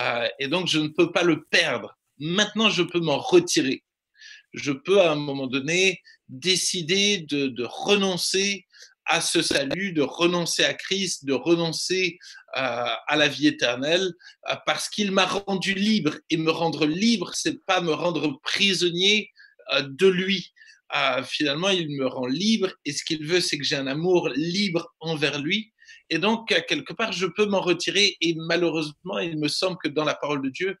Euh, et donc, je ne peux pas le perdre. Maintenant, je peux m'en retirer. Je peux, à un moment donné, décider de, renoncer à ce salut, de renoncer à Christ, de renoncer euh, à la vie éternelle, euh, parce qu'il m'a rendu libre. Et me rendre libre, c'est pas me rendre prisonnier euh, de lui. finalement, il me rend libre, et ce qu'il veut, c'est que j'ai un amour libre envers lui. Et donc, quelque part, je peux m'en retirer. Et malheureusement, il me semble que dans la parole de Dieu,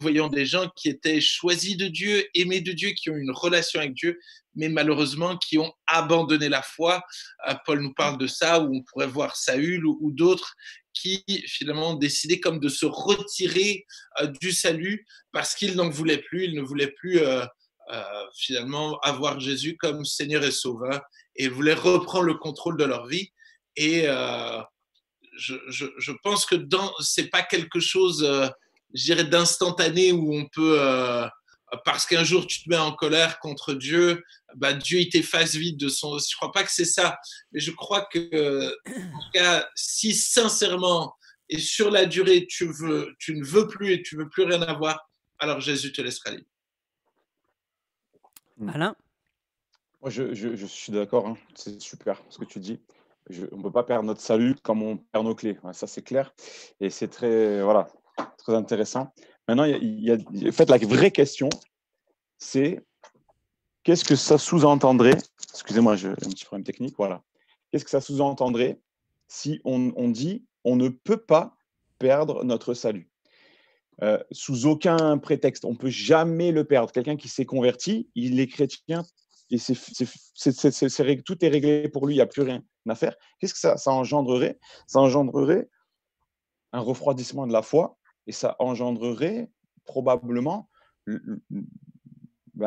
Voyons des gens qui étaient choisis de Dieu, aimés de Dieu, qui ont une relation avec Dieu, mais malheureusement qui ont abandonné la foi. Euh, Paul nous parle de ça, où on pourrait voir Saül ou, d'autres qui finalement ont décidé comme de se retirer euh, du salut parce qu'ils n'en voulaient plus, ils ne voulaient plus euh, finalement avoir Jésus comme Seigneur et Sauveur et voulaient reprendre le contrôle de leur vie. Et je, pense que dans, c'est pas quelque chose je d'instantané où on peut, euh, parce qu'un jour tu te mets en colère contre Dieu, bah, Dieu il t'efface vite de son. Je crois pas que c'est ça, mais je crois que, euh, en cas, si sincèrement et sur la durée tu veux, tu ne veux plus et tu veux plus rien avoir, alors Jésus te laissera libre. malin hmm. Moi, je, je, suis d'accord, hein. c'est super ce que tu dis. on ne peut pas perdre notre salut comme on perd nos clés. ça, c'est clair. Et c'est très. Voilà. Très intéressant. Maintenant, il en fait, la vraie question, c'est qu'est-ce que ça sous-entendrait Excusez-moi, j'ai un petit problème technique. Voilà. Qu'est-ce que ça sous-entendrait si on, dit on ne peut pas perdre notre salut euh, Sous aucun prétexte, on peut jamais le perdre. Quelqu'un qui s'est converti, il est chrétien et tout est réglé pour lui, il n'y a plus rien à faire. Qu'est-ce que ça, ça engendrerait Ça engendrerait un refroidissement de la foi et ça engendrerait probablement ben,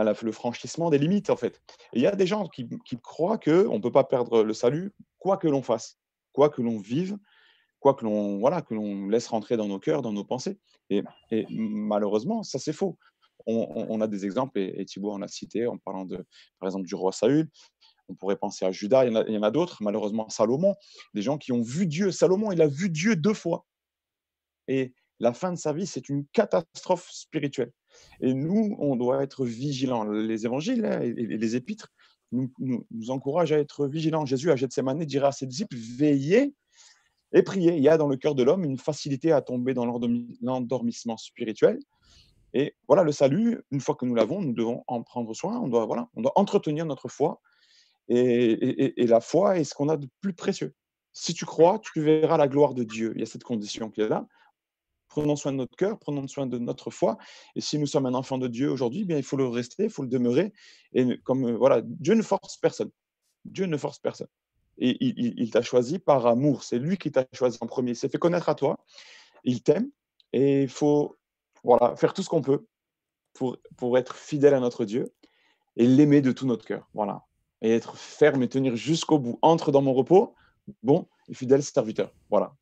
le, franchissement des limites, en fait. il y a des gens qui, croient qu'on ne peut pas perdre le salut, quoi que l'on fasse, quoi que l'on vive, quoi que l'on voilà, que l'on laisse rentrer dans nos cœurs, dans nos pensées. Et, malheureusement, ça c'est faux. On, a des exemples, et, et Thibault en a cité en parlant de, par exemple, du roi Saül. On pourrait penser à Judas, il y en a, a d'autres, malheureusement Salomon, des gens qui ont vu Dieu. Salomon, il a vu Dieu deux fois. Et la fin de sa vie, c'est une catastrophe spirituelle. Et nous, on doit être vigilants. Les évangiles hein, et les épîtres nous, nous, encouragent à être vigilants. Jésus, à Gethsemane, dira à ses disciples, veillez et priez. Il y a dans le cœur de l'homme une facilité à tomber dans l'endormissement spirituel. Et voilà, le salut, une fois que nous l'avons, nous devons en prendre soin. On doit, voilà, on doit entretenir notre foi. Et, et la foi est ce qu'on a de plus précieux. Si tu crois, tu verras la gloire de Dieu. Il y a cette condition qui est là. Prenons soin de notre cœur, prenons soin de notre foi. Et si nous sommes un enfant de Dieu aujourd'hui, eh bien il faut le rester, il faut le demeurer. Et comme euh, voilà, Dieu ne force personne. Dieu ne force personne. Et il, t'a choisi par amour. C'est lui qui t'a choisi en premier. Il s'est fait connaître à toi. Il t'aime. Et il faut voilà, faire tout ce qu'on peut pour, pour être fidèle à notre Dieu et l'aimer de tout notre cœur. Voilà. Et être ferme et tenir jusqu'au bout. Entre dans mon repos, bon et fidèle serviteur. Voilà.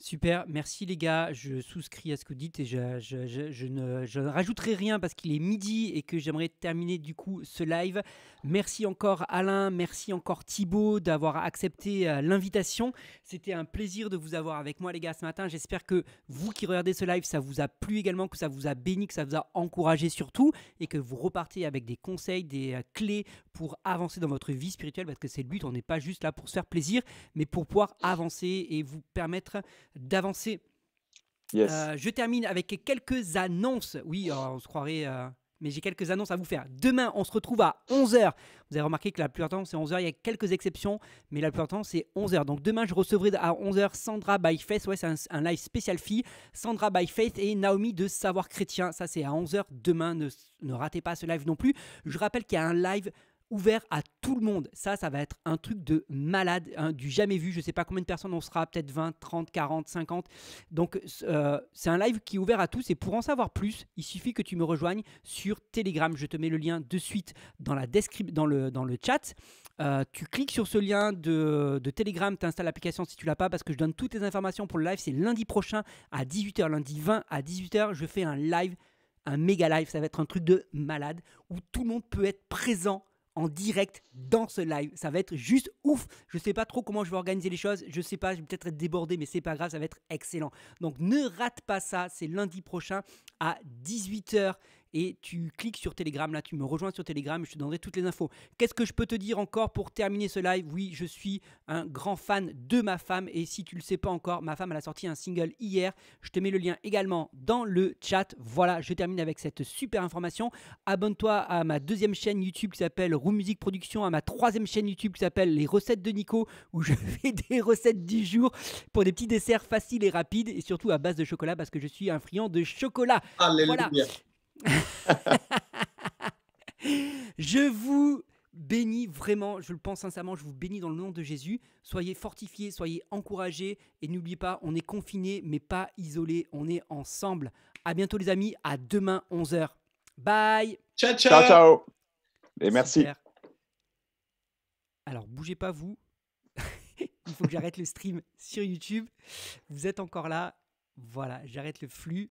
Super, merci les gars. Je souscris à ce que vous dites et je, ne, ne, rajouterai rien parce qu'il est midi et que j'aimerais terminer du coup ce live. Merci encore Alain, merci encore Thibaut d'avoir accepté euh, l'invitation. C'était un plaisir de vous avoir avec moi les gars ce matin. J'espère que vous qui regardez ce live, ça vous a plu également, que ça vous a béni, que ça vous a encouragé surtout et que vous repartez avec des conseils, des euh, clés pour avancer dans votre vie spirituelle parce que c'est le but. On n'est pas juste là pour se faire plaisir, mais pour pouvoir avancer et vous permettre d'avancer. Euh, je termine avec quelques annonces. Oui, euh, on se croirait. Euh, mais j'ai quelques annonces à vous faire. Demain, on se retrouve à 11h. Vous avez remarqué que la plus du c'est 11h. Il y a quelques exceptions, mais la plus du temps, c'est 11h. Donc demain, je recevrai à 11h Sandra by Faith. Ouais, c'est un, live spécial fille. Sandra by Faith et Naomi de Savoir Chrétien. Ça, c'est à 11h demain. Ne, ne ratez pas ce live non plus. Je rappelle qu'il y a un live ouvert à tout le monde. Ça, ça va être un truc de malade, hein, du jamais vu. Je ne sais pas combien de personnes on sera, peut-être 20, 30, 40, 50. Donc, euh, euh, c'est un live qui est ouvert à tous. Et pour en savoir plus, il suffit que tu me rejoignes sur Telegram. Je te mets le lien de suite dans, la dans, le, dans le chat. Euh, tu cliques sur ce lien de, de Telegram, tu installes l'application si tu l'as pas, parce que je donne toutes les informations pour le live. C'est lundi prochain à 18h, lundi 20 à 18h. Je fais un live, un méga live. Ça va être un truc de malade où tout le monde peut être présent en direct dans ce live. Ça va être juste ouf. Je sais pas trop comment je vais organiser les choses. Je sais pas, je vais peut-être être débordé, mais c'est pas grave, ça va être excellent. Donc ne rate pas ça. C'est lundi prochain à 18h et tu cliques sur Telegram. Là, tu me rejoins sur Telegram je te donnerai toutes les infos. Qu'est-ce que je peux te dire encore pour terminer ce live Oui, je suis un grand fan de ma femme et si tu le sais pas encore, ma femme elle a sorti un single hier. Je te mets le lien également dans le chat. Voilà, je termine avec cette super information. Abonne-toi à ma deuxième chaîne YouTube qui s'appelle Room Music Production, à ma troisième chaîne YouTube qui s'appelle Les recettes de Nico où je [laughs] fais des recettes du jour pour des petits desserts faciles et rapides et surtout à base de chocolat parce que je suis un friand de chocolat. Alléluia. Voilà. [laughs] je vous bénis vraiment, je le pense sincèrement, je vous bénis dans le nom de Jésus. Soyez fortifiés, soyez encouragés et n'oubliez pas, on est confinés mais pas isolés, on est ensemble. À bientôt les amis, à demain 11h. Bye. Ciao ciao. Et merci. Alors bougez pas vous. [laughs] Il faut que j'arrête le stream sur YouTube. Vous êtes encore là. Voilà, j'arrête le flux.